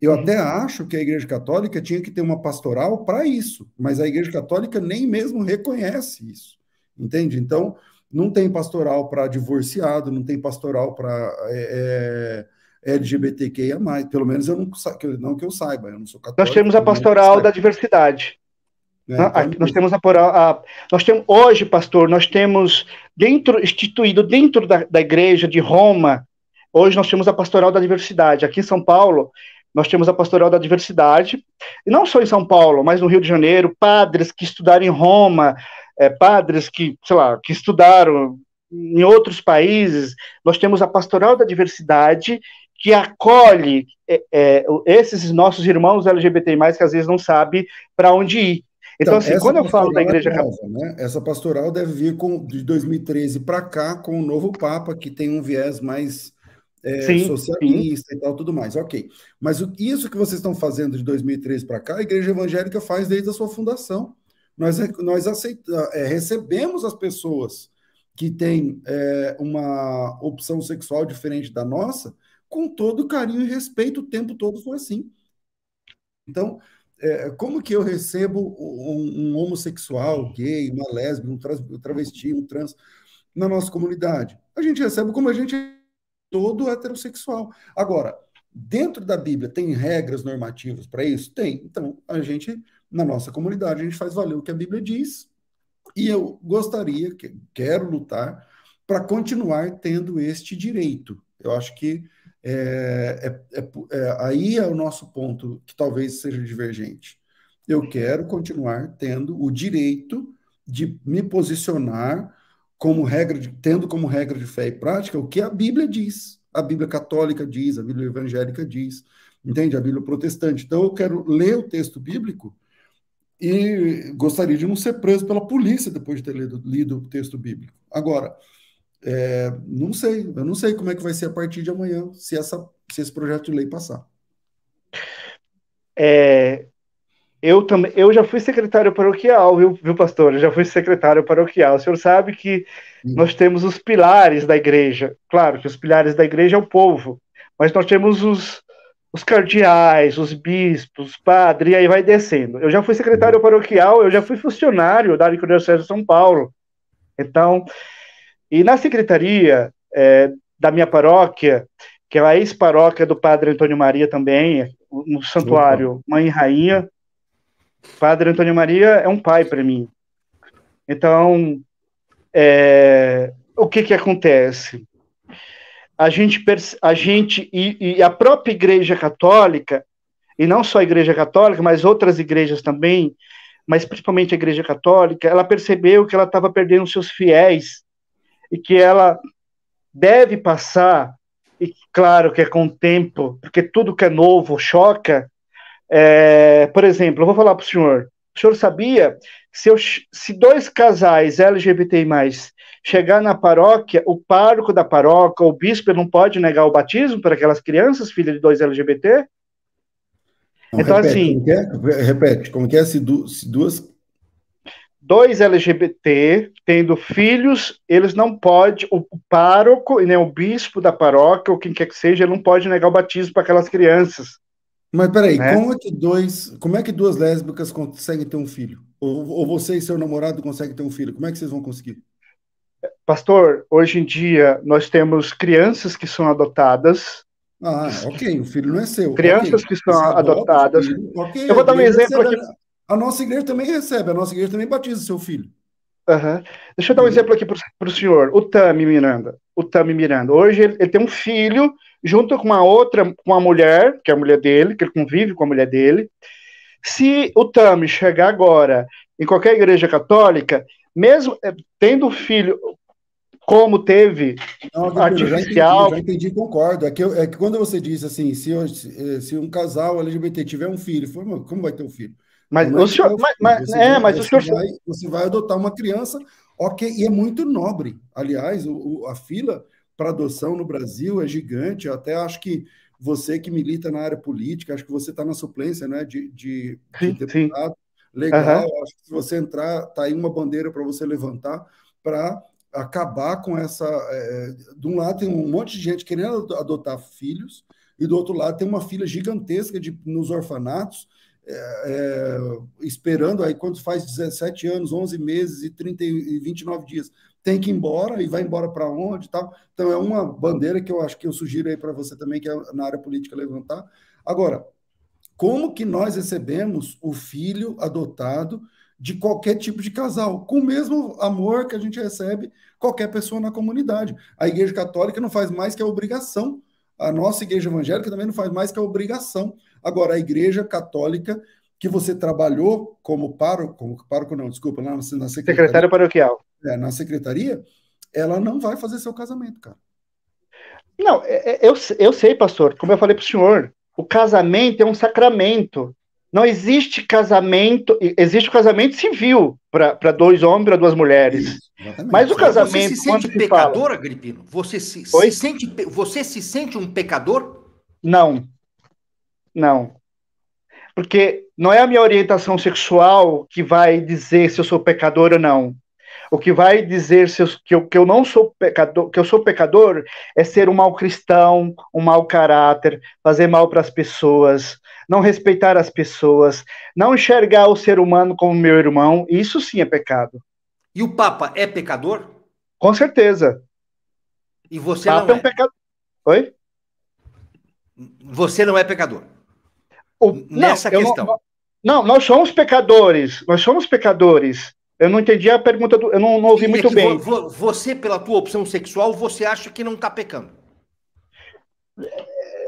Eu uhum. até acho que a Igreja Católica tinha que ter uma pastoral para isso, mas a Igreja Católica nem mesmo reconhece isso, entende? Então, não tem pastoral para divorciado, não tem pastoral para é, é, LGBTQIA, pelo menos eu não, não que eu saiba, eu não sou católico. Nós temos a pastoral da diversidade. É, né? então, Aqui, nós é. temos a, a, nós temos hoje, pastor, nós temos dentro instituído dentro da, da igreja de Roma. Hoje nós temos a pastoral da diversidade. Aqui em São Paulo, nós temos a pastoral da diversidade, e não só em São Paulo, mas no Rio de Janeiro, padres que estudaram em Roma, é, padres que, sei lá, que estudaram em outros países, nós temos a pastoral da diversidade que acolhe é, é, esses nossos irmãos LGBT+, que às vezes não sabe para onde ir. Então, então assim, quando eu falo da é Igreja é né? Essa pastoral deve vir com, de 2013 para cá com o novo Papa, que tem um viés mais é, sim, socialista sim. e tal, tudo mais. Ok. Mas o, isso que vocês estão fazendo de 2013 para cá, a Igreja Evangélica faz desde a sua fundação. Nós, nós aceita, é, recebemos as pessoas que têm é, uma opção sexual diferente da nossa com todo carinho e respeito o tempo todo foi assim. Então, é, como que eu recebo um, um homossexual, gay, uma lésbica, um, trans, um travesti, um trans na nossa comunidade? A gente recebe como a gente é todo heterossexual. Agora, dentro da Bíblia tem regras normativas para isso? Tem. Então, a gente na nossa comunidade a gente faz valer o que a Bíblia diz, e eu gostaria, quero lutar para continuar tendo este direito. Eu acho que é, é, é, é, aí é o nosso ponto que talvez seja divergente. Eu quero continuar tendo o direito de me posicionar como regra de, tendo como regra de fé e prática o que a Bíblia diz, a Bíblia católica diz, a Bíblia evangélica diz, entende? A Bíblia protestante. Então eu quero ler o texto bíblico e gostaria de não ser preso pela polícia depois de ter lido, lido o texto bíblico. Agora, é, não sei, eu não sei como é que vai ser a partir de amanhã, se, essa, se esse projeto de lei passar. É, eu também, eu já fui secretário paroquial, viu, viu, pastor? Eu já fui secretário paroquial. O senhor sabe que Sim. nós temos os pilares da igreja. Claro que os pilares da igreja é o povo, mas nós temos os, os cardeais, os bispos, os padres, e aí vai descendo. Eu já fui secretário paroquial, eu já fui funcionário da Arquidiocese de São Paulo. Então, e na secretaria é, da minha paróquia, que é a ex-paróquia do Padre Antônio Maria também, no santuário Mãe e Rainha, Padre Antônio Maria é um pai para mim. Então, é, o que que acontece? a gente, a gente e, e, a própria Igreja Católica, e não só a Igreja Católica, mas outras igrejas também, mas principalmente a Igreja Católica, ela percebeu que ela estava perdendo seus fiéis e que ela deve passar, e claro que é com o tempo, porque tudo que é novo choca. É, por exemplo, eu vou falar para o senhor, o senhor sabia que se, eu, se dois casais LGBTI chegar na paróquia, o pároco da paróquia, o bispo, não pode negar o batismo para aquelas crianças, filhas de dois LGBT? Não, então, repete, assim. Como é, repete, como que é se, du, se duas. Dois LGBT tendo filhos, eles não podem, o pároco, né, o bispo da paróquia, ou quem quer que seja, ele não pode negar o batismo para aquelas crianças. Mas peraí, né? como, é que dois, como é que duas lésbicas conseguem ter um filho? Ou, ou você e seu namorado conseguem ter um filho? Como é que vocês vão conseguir? Pastor, hoje em dia nós temos crianças que são adotadas. Ah, ok, o filho não é seu. Crianças okay. que são você adotadas. Adota okay, Eu vou dar um exemplo aqui. A nossa igreja também recebe, a nossa igreja também batiza seu filho. Uhum. Deixa eu dar um exemplo aqui para o senhor. O Tami Miranda. O Tami Miranda. Hoje ele, ele, tem um filho junto com uma outra, com uma mulher, que é a mulher dele, que ele convive com a mulher dele. Se o Tami chegar agora em qualquer igreja católica, mesmo é, tendo filho como teve Não, artificial. Já entendi, já entendi, concordo. É que, eu, é que quando você diz assim, se, eu, eh, se um casal LGBT tiver um filho, como vai ter um filho? Mas, mas o senhor, mas, mas, você, é, mas o senhor vai, você vai adotar uma criança, ok, e é muito nobre. Aliás, o, o, a fila para adoção no Brasil é gigante. Eu até acho que você que milita na área política, acho que você está na suplência, né, de, de, sim, deputado. Sim. Legal, uhum. acho que se você entrar, tá aí uma bandeira para você levantar para acabar com essa. É, de um lado tem um monte de gente querendo adotar filhos, e do outro lado tem uma fila gigantesca de, nos orfanatos é, é, esperando, aí quando faz 17 anos, 11 meses e, 30, e 29 dias, tem que ir embora e vai embora para onde tal. Então, é uma bandeira que eu acho que eu sugiro aí para você também, que é na área política levantar. Agora, como que nós recebemos o filho adotado de qualquer tipo de casal, com o mesmo amor que a gente recebe qualquer pessoa na comunidade. A Igreja Católica não faz mais que a obrigação a nossa igreja evangélica também não faz mais que a obrigação. Agora, a igreja católica que você trabalhou como paro como pároco não, desculpa, na, na secretaria, secretário paroquial. É, na secretaria, ela não vai fazer seu casamento, cara. Não, é, é, eu, eu sei, pastor, como eu falei para o senhor, o casamento é um sacramento não existe casamento, existe casamento civil para dois homens, para duas mulheres. Isso, Mas o casamento. Você se sente pecador, Agripino? Você se, se, sente, você se sente um pecador? Não. Não. Porque não é a minha orientação sexual que vai dizer se eu sou pecador ou não. O que vai dizer que, eu, que eu não sou pecador, que eu sou pecador, é ser um mau cristão, um mau caráter, fazer mal para as pessoas, não respeitar as pessoas, não enxergar o ser humano como meu irmão. Isso sim é pecado. E o Papa é pecador? Com certeza. E você Papa não é. é um pecador. Oi? Você não é pecador. O... Nessa não, questão. Não, não, nós somos pecadores. Nós somos pecadores. Eu não entendi a pergunta, do, eu não, não ouvi e é muito é bem. Vo, você, pela tua opção sexual, você acha que não está pecando?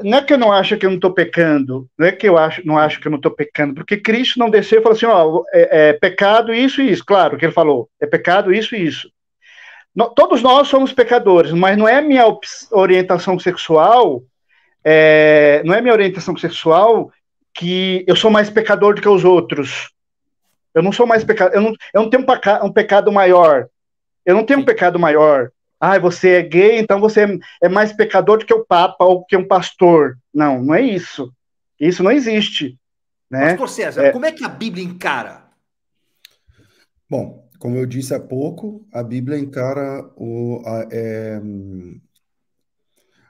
Não é que eu não acho que eu não estou pecando, não é que eu acho, não acho que eu não estou pecando, porque Cristo não desceu e falou assim, ó, é, é pecado isso e isso, claro que ele falou, é pecado isso e isso. No, todos nós somos pecadores, mas não é minha orientação sexual, é, não é minha orientação sexual que eu sou mais pecador do que os outros. Eu não sou mais pecado. Eu não, eu não tenho um, peca, um pecado maior. Eu não tenho um pecado maior. Ah, você é gay, então você é, mais pecador do que o Papa ou que um pastor. Não, não é isso. Isso não existe. Né? Mas, por César, é... como é que a Bíblia encara? Bom, como eu disse há pouco, a Bíblia encara o. A, é...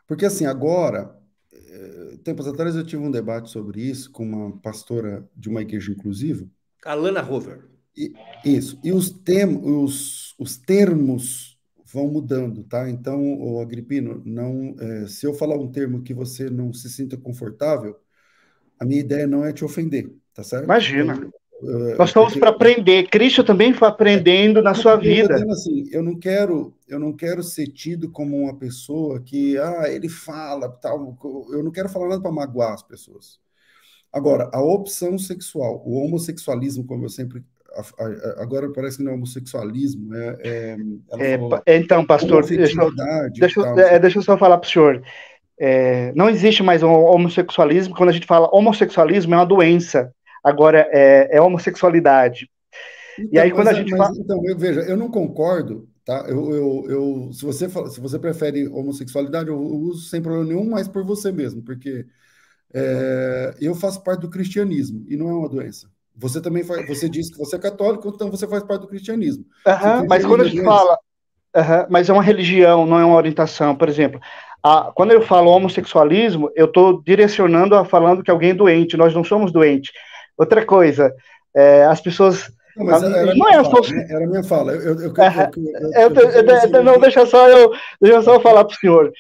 Porque assim, agora, eh, tempos atrás eu tive um debate sobre isso com uma pastora de uma igreja inclusiva, Alana Rover. E, isso. E os, tem, os, os termos vão mudando, tá? Então, o Agripino, não, é, se eu falar um termo que você não se sinta confortável, a minha ideia não é te ofender, tá certo? Imagina. Eu, então, é, Nós é estamos para aprender. Cristo também foi aprendendo é, na sua vida. Assim, eu não quero, eu não quero ser tido como uma pessoa que, ah, ele fala tal. Eu não quero falar nada para magoar as pessoas. Agora, a opção sexual, o homossexualismo, como eu sempre. Agora parece que não é homossexualismo, é. é, é falou, então, pastor, deixa eu, deixa, eu, é, deixa eu só falar para o senhor. É, não existe mais um homossexualismo. Quando a gente fala homossexualismo, é uma doença. Agora, é, é homossexualidade. Então, e aí, quando a é, gente mas, fala. Então, eu, veja, eu não concordo tá? Eu, eu, eu, se, você, se você prefere homossexualidade, eu uso sem problema nenhum, mas por você mesmo, porque é, eu faço parte do cristianismo e não é uma doença. Você também faz, você diz que você é católico, então você faz parte do cristianismo. mas quando a gente fala, mas é uma religião, não é uma orientação, por exemplo. A, quando eu falo homossexualismo, eu estou direcionando a falando que alguém é doente. Nós não somos doentes. Outra coisa, é, as pessoas não, mas é a, era, não minha fala, né? era minha fala. Eu, não, deixa só eu, deixa só eu falar para o senhor.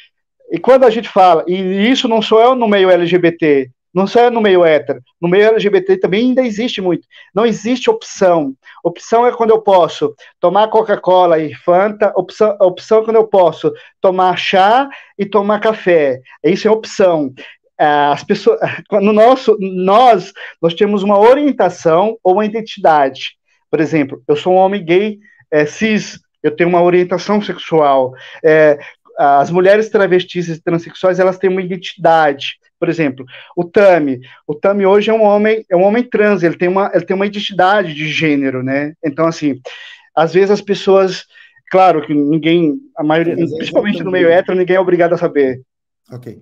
E quando a gente fala, e isso não só é no meio LGBT, não só é no meio hétero, no meio LGBT também ainda existe muito. Não existe opção. Opção é quando eu posso tomar Coca-Cola e Fanta, opção, opção é quando eu posso tomar chá e tomar café. Isso é opção. Ah, as pessoas, no nosso, nós, nós temos uma orientação ou uma identidade. Por exemplo, eu sou um homem gay, é, cis, eu tenho uma orientação sexual. É, as mulheres travestis e transexuais elas têm uma identidade. Por exemplo, o Tami. O Tami hoje é um homem, é um homem trans, ele tem uma, ele tem uma identidade de gênero, né? Então, assim, às vezes as pessoas. Claro que ninguém, a maioria, principalmente no meio hétero, ninguém é obrigado a saber. Ok.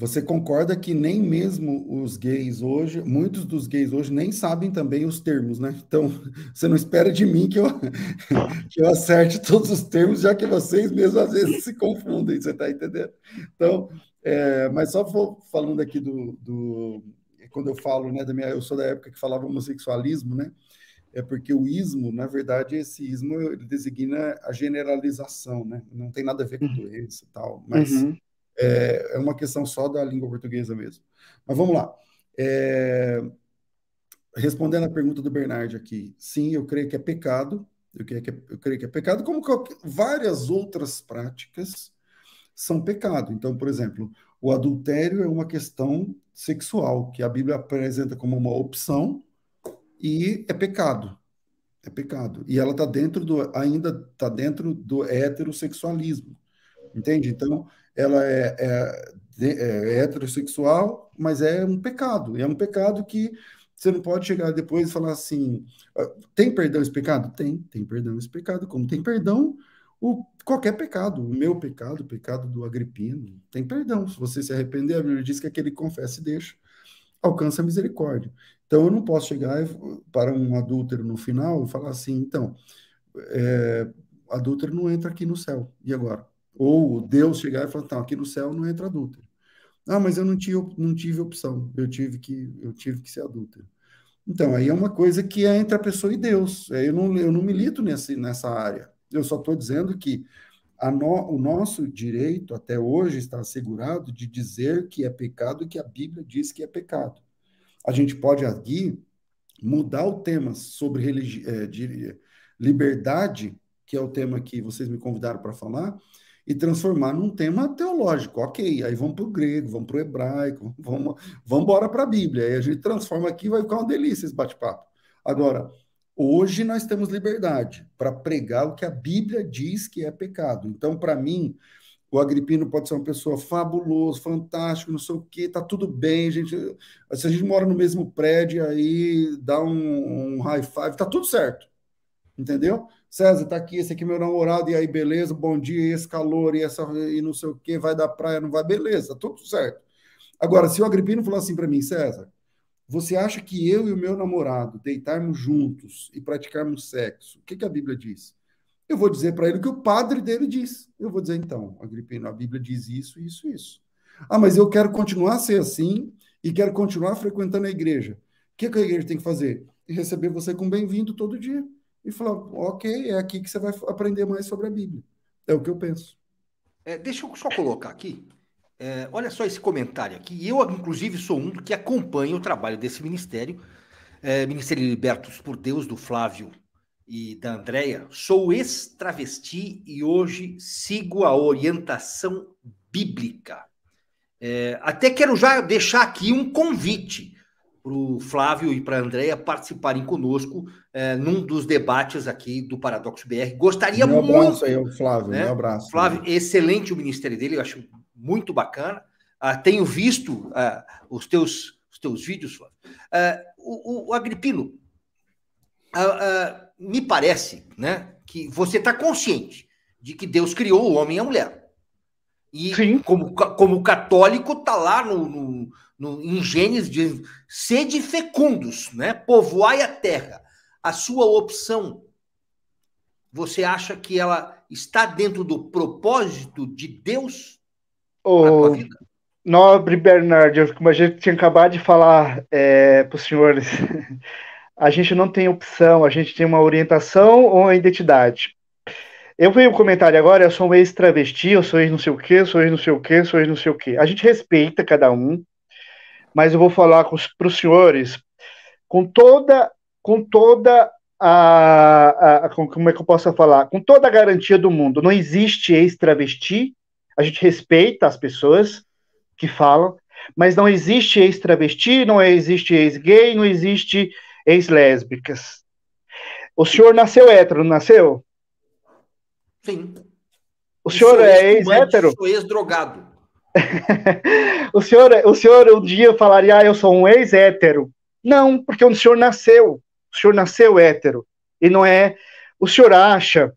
Você concorda que nem mesmo os gays hoje, muitos dos gays hoje nem sabem também os termos, né? Então, você não espera de mim que eu, que eu acerte todos os termos, já que vocês mesmo às vezes se confundem, você está entendendo? Então, é, mas só falando aqui do, do, Quando eu falo, né, da minha, eu sou da época que falava homossexualismo, né? É porque o ismo, na verdade, esse ismo ele designa a generalização, né? Não tem nada a ver com uhum. doença e tal, mas. Uhum é, é uma questão só da língua portuguesa mesmo. Mas vamos lá. É, respondendo a pergunta do Bernard aqui, sim, eu creio que é pecado. Eu creio que é, eu creio que é pecado, como que várias outras práticas são pecado. Então, por exemplo, o adultério é uma questão sexual que a Bíblia apresenta como uma opção e é pecado. É pecado. E ela está dentro do ainda está dentro do heterossexualismo. Entende? Então, ela é, é, é, heterossexual, mas é um pecado. E é um pecado que você não pode chegar depois e falar assim: ah, tem perdão esse pecado? Tem, tem perdão esse pecado. Como tem perdão, o, qualquer pecado, o meu pecado, o pecado do Agripino, tem perdão. Se você se arrepender, a Bíblia diz que aquele que confessa e deixa alcança a misericórdia. Então eu não posso chegar para um adúltero no final e falar assim: então, é, adúltero não entra aqui no céu, e agora? Ou Deus chegar e falar, tá, aqui no céu não entra adúltero. Ah, mas eu não, tive não tive opção, eu tive que, eu tive que ser adúltero. Então, aí é uma coisa que é entre a pessoa e Deus. É, eu não, eu não milito nesse, nessa área. Eu só estou dizendo que no, o nosso direito até hoje está assegurado de dizer que é pecado e que a Bíblia diz que é pecado. A gente pode aqui mudar o tema sobre religi- é, de é, liberdade, que é o tema que vocês me convidaram para falar, e transformar num tema teológico. Ok, aí vamos para o grego, vamos para o hebraico, vamos, vamos embora para a Bíblia. Aí a gente transforma aqui vai ficar uma delícia esse bate-papo. Agora, hoje nós temos liberdade para pregar o que a Bíblia diz que é pecado. Então, para mim, o Agripino pode ser uma pessoa fabulosa, fantástico, não sei o quê, tá tudo bem, gente. Se a gente mora no mesmo prédio, aí dá um, um high five, tá tudo certo. Entendeu? César, tá aqui, esse aqui é meu namorado, e aí, beleza, bom dia, e esse calor, e essa e não sei o que, vai da praia, não vai, beleza, tá tudo certo. Agora, se o Agripino falar assim para mim, César, você acha que eu e o meu namorado deitarmos juntos e praticarmos sexo, o que, que a Bíblia diz? Eu vou dizer para ele o que o padre dele diz. Eu vou dizer, então, Agripino, a Bíblia diz isso, isso, isso. Ah, mas eu quero continuar a ser assim e quero continuar frequentando a igreja. O que, que a igreja tem que fazer? Receber você com bem-vindo todo dia e falar, ok, é aqui que você vai aprender mais sobre a Bíblia. É o que eu penso. É, deixa eu só colocar aqui. É, olha só esse comentário aqui. Eu, inclusive, sou um que acompanha o trabalho desse ministério, é, Ministério Libertos por Deus, do Flávio e da Andréia. Sou ex-travesti e hoje sigo a orientação bíblica. É, até quero já deixar aqui um convite para o Flávio e para a Andrea participarem conosco é, num dos debates aqui do Paradoxo BR. Gostaria meu muito. Um abraço aí, Flávio. Né? Um abraço. Né? Flávio, excelente o ministério dele, eu acho muito bacana. Ah, tenho visto ah, os, teus, os teus vídeos, Flávio. Ah, o, o, Agripino, ah, ah, me parece né, que você está consciente de que Deus criou o homem e a mulher. E Sim. Como, como católico, está lá no, no no, em Gênesis diz: sede fecundos, né? povoai a terra. A sua opção, você acha que ela está dentro do propósito de Deus? Oh, nobre Bernardo, como a gente tinha acabado de falar é, para os senhores, a gente não tem opção, a gente tem uma orientação ou uma identidade. Eu vejo um comentário agora, eu sou um ex-travesti, eu sou ex-não sei o quê, sou ex-não sei o quê, sou ex-não sei o quê. A gente respeita cada um, mas eu vou falar para os senhores com toda, com toda a, a, como é que eu posso falar? Com toda a garantia do mundo. Não existe ex-travesti. A gente respeita as pessoas que falam, mas não existe ex-travesti, não existe ex-gay, não existe ex-lésbicas. O senhor nasceu hétero, não nasceu? Sim. O senhor é ex-hétero? Sou ex-drogado. o, senhor, o senhor um dia falaria, ah, eu sou um ex-hétero. Não, porque o senhor nasceu. O senhor nasceu hétero. E não é. O senhor acha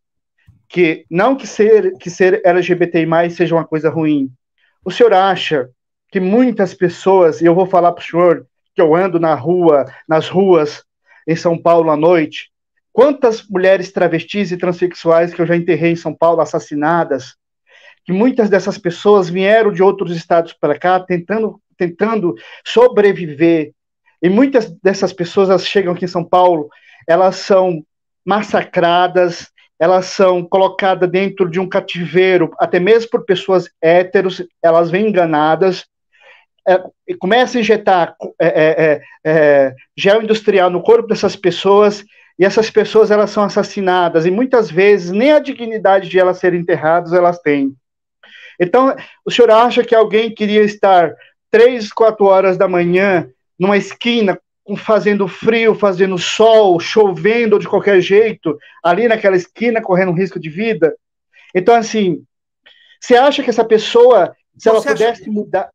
que não que ser, que ser LGBTI seja uma coisa ruim. O senhor acha que muitas pessoas, e eu vou falar para o senhor que eu ando na rua, nas ruas em São Paulo à noite, quantas mulheres travestis e transexuais que eu já enterrei em São Paulo assassinadas que muitas dessas pessoas vieram de outros estados para cá tentando, tentando sobreviver. E muitas dessas pessoas elas chegam aqui em São Paulo, elas são massacradas, elas são colocadas dentro de um cativeiro, até mesmo por pessoas héteros, elas vêm enganadas, é, começa a injetar é, é, é, é, gel industrial no corpo dessas pessoas, e essas pessoas elas são assassinadas, e muitas vezes nem a dignidade de elas serem enterradas elas têm. Então, o senhor acha que alguém queria estar três, quatro horas da manhã numa esquina, fazendo frio, fazendo sol, chovendo de qualquer jeito, ali naquela esquina, correndo risco de vida? Então, assim, você acha que essa pessoa, se você ela pudesse acha... mudar.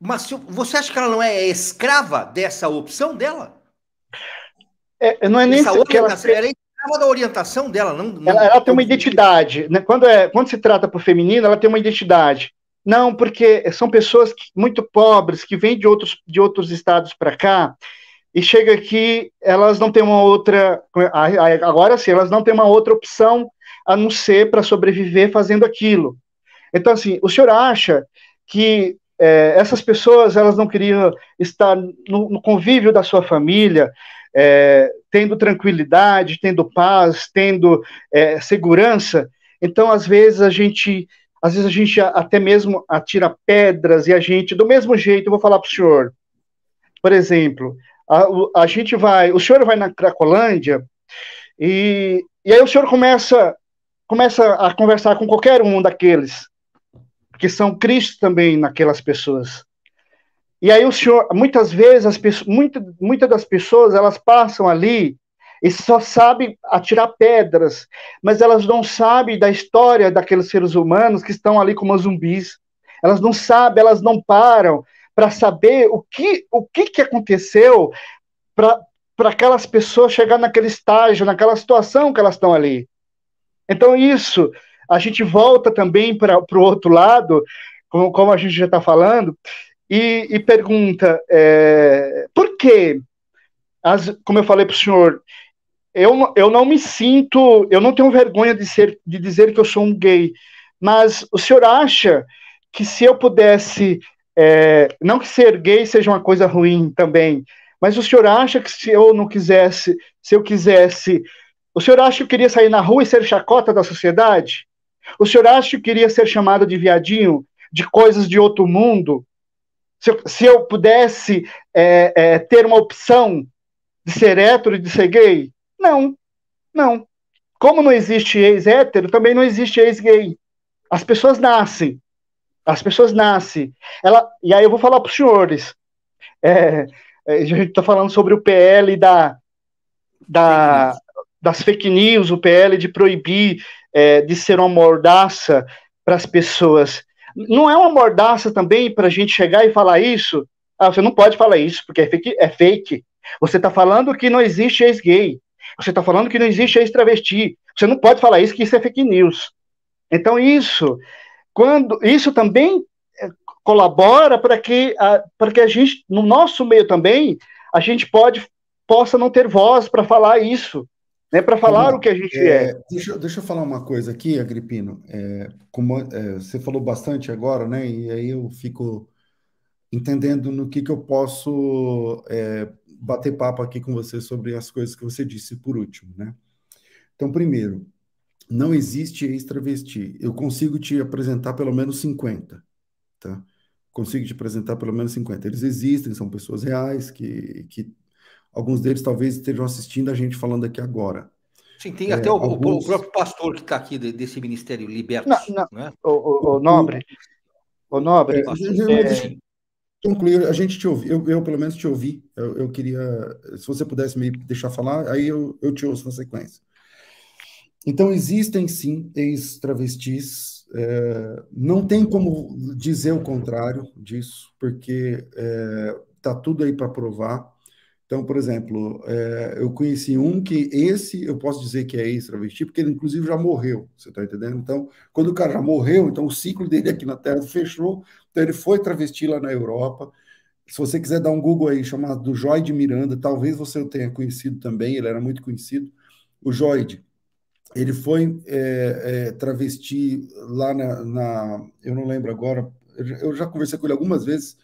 Mas você acha que ela não é escrava dessa opção dela? É, não é nem essa outra que ela... É precisava da orientação dela, não. não... Ela, ela, tem uma identidade. Né? Quando, é, quando se trata para o feminino, ela tem uma identidade. Não, porque são pessoas que, muito pobres que vêm de outros, de outros estados para cá e chega aqui, elas não têm uma outra. Agora sim, elas não têm uma outra opção a não ser para sobreviver fazendo aquilo. Então, assim, o senhor acha que é, essas pessoas elas não queriam estar no, no convívio da sua família, é, tendo tranquilidade, tendo paz, tendo é, segurança. Então, às vezes a gente, às vezes a gente até mesmo atira pedras e a gente, do mesmo jeito, eu vou falar para o senhor, por exemplo, a, a, gente vai, o senhor vai na Cracolândia e, e aí o senhor começa começa a conversar com qualquer um daqueles que são Cristo também naquelas pessoas. E aí o senhor, muitas vezes, as pessoas, muitas muita das pessoas, elas passam ali e só sabem atirar pedras, mas elas não sabem da história daqueles seres humanos que estão ali como zumbis. Elas não sabem, elas não param para saber o que, o que, que aconteceu para aquelas pessoas chegar naquele estágio, naquela situação que elas estão ali. Então, isso, a gente volta também para o outro lado, como, como a gente já está falando, e, e pergunta é, por que, como eu falei para o senhor, eu, eu não me sinto, eu não tenho vergonha de, ser, de dizer que eu sou um gay, mas o senhor acha que se eu pudesse, é, não que ser gay seja uma coisa ruim também, mas o senhor acha que se eu não quisesse, se eu quisesse, o senhor acha que eu queria sair na rua e ser chacota da sociedade? O senhor acha que eu queria ser chamado de viadinho, de coisas de outro mundo? Se eu, se eu pudesse é, é, ter uma opção de ser hétero e de ser gay? Não, não. Como não existe ex-hétero, também não existe ex-gay. As pessoas nascem. As pessoas nascem. Ela, e aí eu vou falar para os senhores. É, é, a gente está falando sobre o PL da, da, das fake news, o PL de proibir é, de ser uma mordaça para as pessoas não é uma mordaça também para a gente chegar e falar isso? Ah, você não pode falar isso, porque é fake. É fake. Você está falando que não existe ex-gay. Você está falando que não existe ex-travesti. Você não pode falar isso, que isso é fake news. Então, isso, quando isso também eh, colabora para que, para que a gente, no nosso meio também, a gente pode, possa não ter voz para falar isso né, para falar o que a gente é. é. Deixa, deixa, eu falar uma coisa aqui, Agripino. É, como é, você falou bastante agora, né? E aí eu fico entendendo no que, que eu posso é, bater papo aqui com você sobre as coisas que você disse por último, né? Então, primeiro, não existe ex-travesti. Eu consigo te apresentar pelo menos 50, tá? Consigo te apresentar pelo menos 50. Eles existem, são pessoas reais que, que alguns deles talvez estejam assistindo a gente falando aqui agora. Sim, tem é, até o, alguns... o, próprio pastor que está aqui desse ministério liberto. Não, não. Né? O, o, o, nobre. O nobre. É, é. concluir, a gente te ouviu, eu, eu, pelo menos te ouvi, eu, eu, queria, se você pudesse me deixar falar, aí eu, eu te ouço na sequência. Então, existem sim ex-travestis, é, não tem como dizer o contrário disso, porque está é, tá tudo aí para provar, então, por exemplo, é, eu conheci um que esse eu posso dizer que é ex-travesti, porque ele inclusive já morreu, você está entendendo? Então, quando o cara já morreu, então o ciclo dele aqui na Terra fechou, então ele foi travesti lá na Europa. Se você quiser dar um Google aí, chamado Joy Miranda, talvez você o tenha conhecido também, ele era muito conhecido, o Joide. Ele foi é, é, travesti lá na, na. Eu não lembro agora, eu já conversei com ele algumas vezes,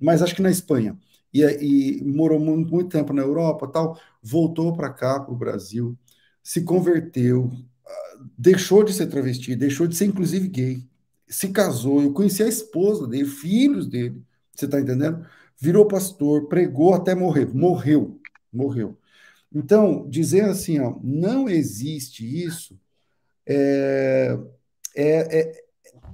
mas acho que na Espanha e, e morou muito, muito tempo na Europa, tal, voltou para cá, para o Brasil, se converteu, ah, deixou de ser travesti, deixou de ser inclusive gay, se casou, eu conheci a esposa dele, filhos dele, você está entendendo? Virou pastor, pregou até morrer, morreu, morreu. Então, dizer assim, ó, não existe isso, é, é, é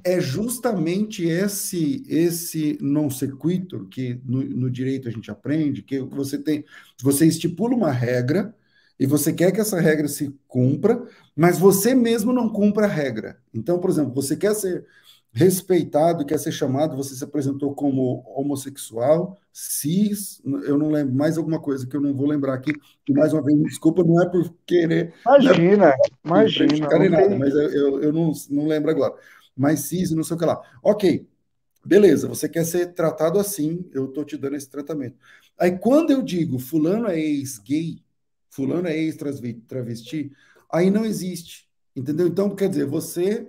é justamente esse esse non sequitur que no, no, direito a gente aprende, que você tem, você estipula uma regra e você quer que essa regra se cumpra, mas você mesmo não cumpre a regra. Então, por exemplo, você quer ser respeitado, quer ser chamado, você se apresentou como homossexual, cis, eu não lembro mais alguma coisa que eu não vou lembrar aqui, e mais uma vez, desculpa, não é por querer. É imagina, é por, imagina. Não nada, mas eu, eu, eu não, não lembro agora mais cis, não sei o que lá. Ok, beleza, você quer ser tratado assim, eu estou te dando esse tratamento. Aí quando eu digo fulano é ex-gay, fulano é ex-travesti, aí não existe, entendeu? Então, quer dizer, você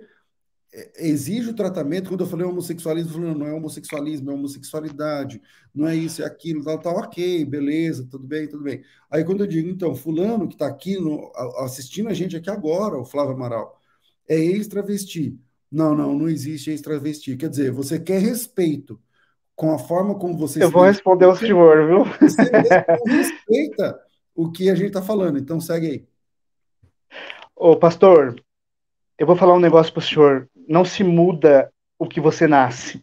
é, exige o tratamento, quando eu falei homossexualismo, falando, não é homossexualismo, é homossexualidade, não é isso, é aquilo, tal, tal, ok, beleza, tudo bem, tudo bem. Aí quando eu digo, então, fulano que está aqui no, assistindo a gente aqui agora, o Flávio Amaral, é ex-travesti. Não, não, não existe ex-travesti. Quer dizer, você quer respeito com a forma como você. Eu vou responder o senhor, viu? Você respeita o que a gente está falando, então segue aí. Ô, pastor, eu vou falar um negócio para o senhor. Não se muda o que você nasce.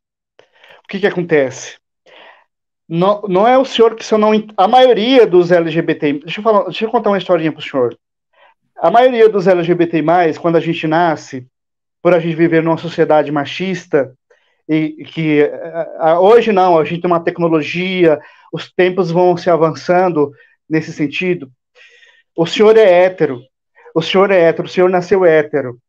O que, que acontece? Não, não é o senhor que se eu não. A maioria dos LGBT. Deixa eu, falar, deixa eu contar uma historinha para o senhor. A maioria dos LGBT, quando a gente nasce, por a gente viver numa sociedade machista e que eh, eh, hoje não, a gente tem uma tecnologia, os tempos vão se avançando nesse sentido. O senhor é hétero, o senhor é hétero, o senhor nasceu hétero.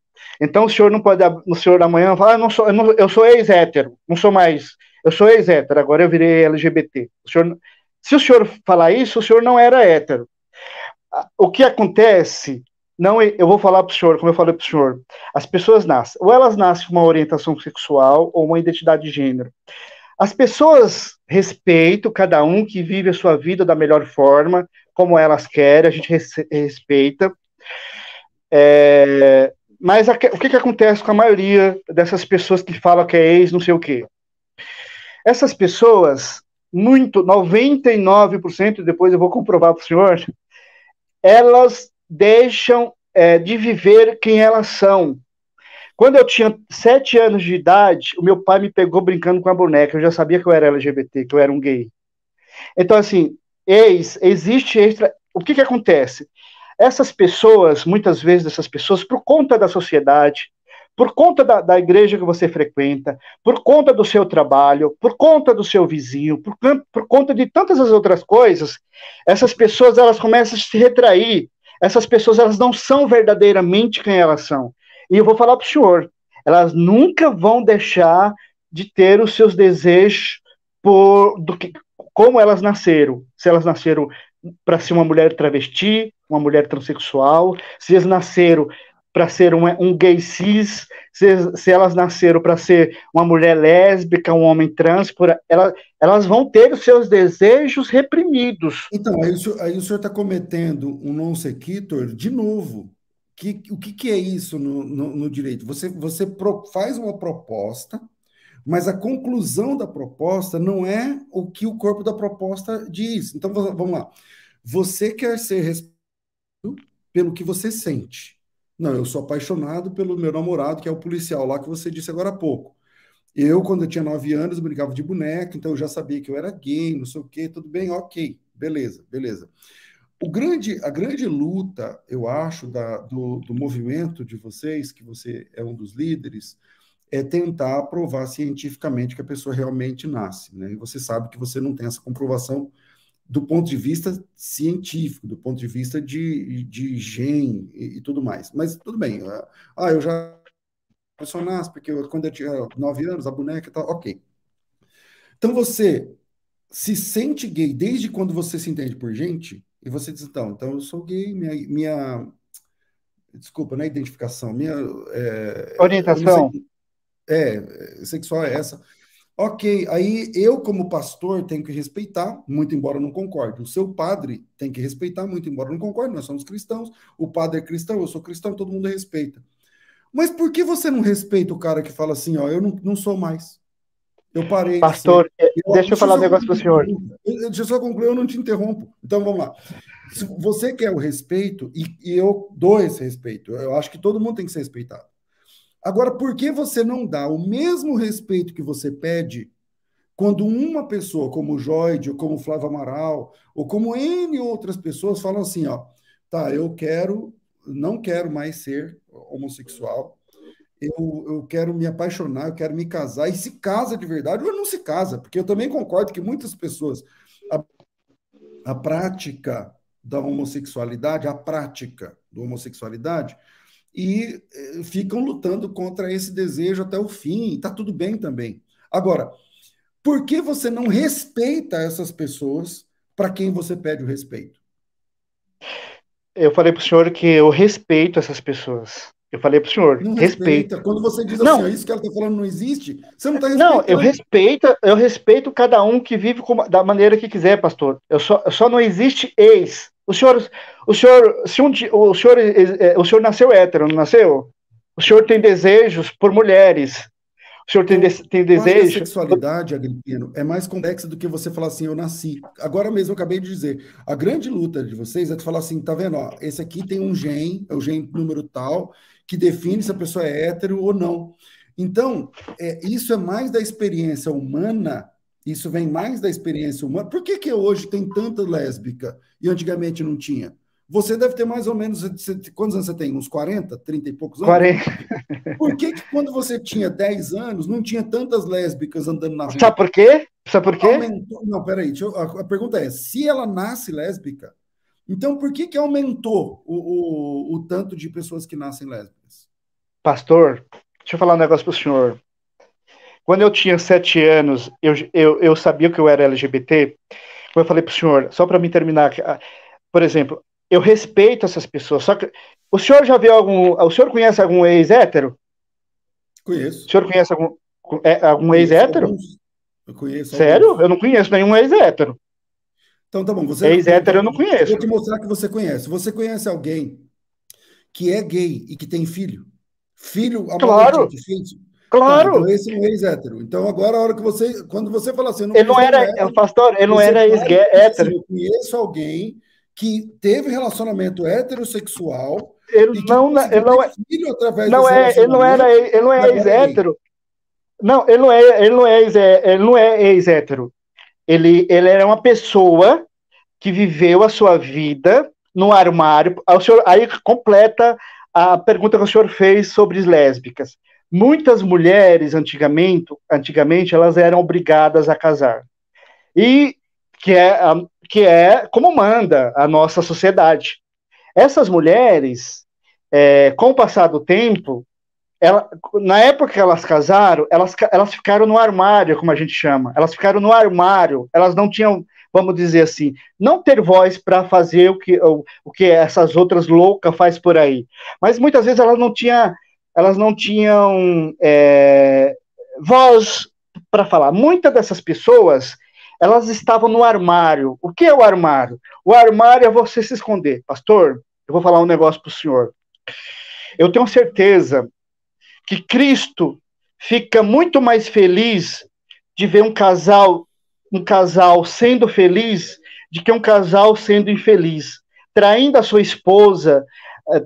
Então o senhor não pode, o senhor amanhã falar, ah, não sou, eu, não, eu sou ex-hétero, não sou mais, eu sou ex-hétero, agora eu virei LGBT. O senhor, se o senhor falar isso, o senhor não era hétero. O que acontece não, eu vou falar para o senhor, como eu falei para o senhor, as pessoas nascem, ou elas nascem com uma orientação sexual ou uma identidade de gênero. As pessoas respeitam cada um que vive a sua vida da melhor forma, como elas querem, a gente respeita. É, mas a, o que, que acontece com a maioria dessas pessoas que falam que é ex, não sei o quê? Essas pessoas, muito, 99%, depois eu vou comprovar para o senhor, elas deixam é, de viver quem elas são. Quando eu tinha sete anos de idade, o meu pai me pegou brincando com a boneca. Eu já sabia que eu era LGBT, que eu era um gay. Então, assim, ex, existe extra. O que, que acontece? Essas pessoas, muitas vezes, essas pessoas, por conta da sociedade, por conta da, da, igreja que você frequenta, por conta do seu trabalho, por conta do seu vizinho, por, por conta de tantas as outras coisas, essas pessoas elas começam a se retrair, essas pessoas elas não são verdadeiramente quem elas são. E eu vou falar para o senhor, elas nunca vão deixar de ter os seus desejos por do que, como elas nasceram. Se elas nasceram para ser uma mulher travesti, uma mulher transexual, se elas nasceram para ser um, um, gay cis, se, se elas nasceram para ser uma mulher lésbica, um homem trans, por, ela, elas vão ter os seus desejos reprimidos. Então, aí o senhor está cometendo um non sequitur de novo. Que, o que, que é isso no, no, no direito? Você, você pro, faz uma proposta, mas a conclusão da proposta não é o que o corpo da proposta diz. Então, vamos lá. Você quer ser responsável pelo que você sente não, eu sou apaixonado pelo meu namorado, que é o policial lá que você disse agora há pouco. Eu, quando eu tinha 9 anos, brincava de boneca, então eu já sabia que eu era gay, não sei o quê, tudo bem, ok, beleza, beleza. O grande, a grande luta, eu acho, da, do, do movimento de vocês, que você é um dos líderes, é tentar provar cientificamente que a pessoa realmente nasce. Né? E você sabe que você não tem essa comprovação do ponto de vista científico, do ponto de vista de, de gene e, e tudo mais. Mas tudo bem. Ah, ah eu já personagem, porque eu, quando eu tinha nove anos, a boneca tal, ok. Então você se sente gay desde quando você se entende por gente, e você diz, então, então eu sou gay, minha. minha desculpa, não é identificação, minha. É, Orientação. É, sexual é essa. Ok, aí eu, como pastor, tenho que respeitar, muito embora não concorde. O seu padre tem que respeitar, muito embora não concorde. Nós somos cristãos, o padre é cristão, eu sou cristão, todo mundo respeita. Mas por que você não respeita o cara que fala assim, ó, eu não, não sou mais? Eu parei. Pastor, eh, eu, deixa eu, eu falar um negócio para o senhor. Eu, deixa eu só concluir, eu não te interrompo. Então vamos lá. Se você quer o respeito, e, e eu dou esse respeito. Eu acho que todo mundo tem que ser respeitado. Agora, por que você não dá o mesmo respeito que você pede quando uma pessoa, como o Joide, ou como o Flávio Amaral, ou como N outras pessoas, falam assim: ó, tá, eu quero, não quero mais ser homossexual, eu, eu quero me apaixonar, eu quero me casar, e se casa de verdade, ou não se casa, porque eu também concordo que muitas pessoas. A, a prática da homossexualidade, a prática da homossexualidade, e eh, ficam lutando contra esse desejo até o fim, está tudo bem também. Agora, por que você não respeita essas pessoas para quem você pede o respeito? Eu falei para o senhor que eu respeito essas pessoas. Eu falei pro senhor, não respeita. respeita. Quando você diz não. assim, isso que ela está falando não existe, você não está respeitando. Não, eu respeito, eu respeito cada um que vive da maneira que quiser, pastor. Eu só, só não existe ex. O senhor, o senhor, se um o senhor, é, o senhor nasceu hétero, não nasceu? O senhor tem desejos por mulheres. O senhor tem, de, tem desejo. A sexualidade, Agripino, é mais complexa do que você falar assim, eu nasci. Agora mesmo eu acabei de dizer. A grande luta de vocês é de falar assim, tá vendo? Ó, esse aqui tem um gene, é o gene número tal, que define se a pessoa é hétero ou não. Então, é, isso é mais da experiência humana, isso vem mais da experiência humana. Por que, que hoje tem tanta lésbica e antigamente não tinha? Você deve ter mais ou menos. Quantos anos você tem? Uns 40, 30 e poucos anos? 40. Por que, que quando você tinha 10 anos não tinha tantas lésbicas andando na rua? Sabe por quê? Sabe por quê? Aumentou... Não, peraí. Eu... A pergunta é: se ela nasce lésbica, então por que, que aumentou o, o, o tanto de pessoas que nascem lésbicas? pastor, deixa eu falar um negócio pro senhor. Quando eu tinha sete anos, eu, eu, eu sabia que eu era LGBT. Eu falei pro senhor, só para me terminar, ah, por exemplo, eu respeito essas pessoas. Só que o senhor já viu algum? O senhor conhece algum ex hétero? Conheço. O senhor conhece algum, é, algum ex hétero? Eu conheço. Sério? Alguns. Eu não conheço nenhum ex hétero. Então tá bom. Você ex hétero eu não conheço. Vou te mostrar que você conhece. Você conhece alguém que é gay e que tem filho? filho claro. Tá, claro. Então, esse é ex-hétero. Então, agora, a hora que você. Quando você fala assim. Não ele não era. Hétero, pastor, ele não era ex-hétero. eu conheço alguém que teve relacionamento heterossexual. Ele não, ele não é. Filho através não é ele não era. Ele não é ex-hétero. Não, ele não é, ele não é, ex, ele não é ex-hétero. Ele, ele era uma pessoa que viveu a sua vida no armário, aí completa a pergunta que o senhor fez sobre lésbicas. Muitas mulheres antigamente, antigamente elas eram obrigadas a casar. E que é, que é como manda a nossa sociedade. Essas mulheres, é, com o passar do tempo, ela, na época que elas casaram, elas, elas ficaram no armário, como a gente chama. Elas ficaram no armário, elas não tinham vamos dizer assim, não ter voz para fazer o que, o, o que essas outras loucas faz por aí. Mas muitas vezes elas não tinham, elas não tinham é, voz para falar. Muitas dessas pessoas elas estavam no armário. O que é o armário? O armário é você se esconder. Pastor, eu vou falar um negócio para o senhor. Eu tenho certeza que Cristo fica muito mais feliz de ver um casal um casal sendo feliz de que um casal sendo infeliz, traindo a sua esposa, eh,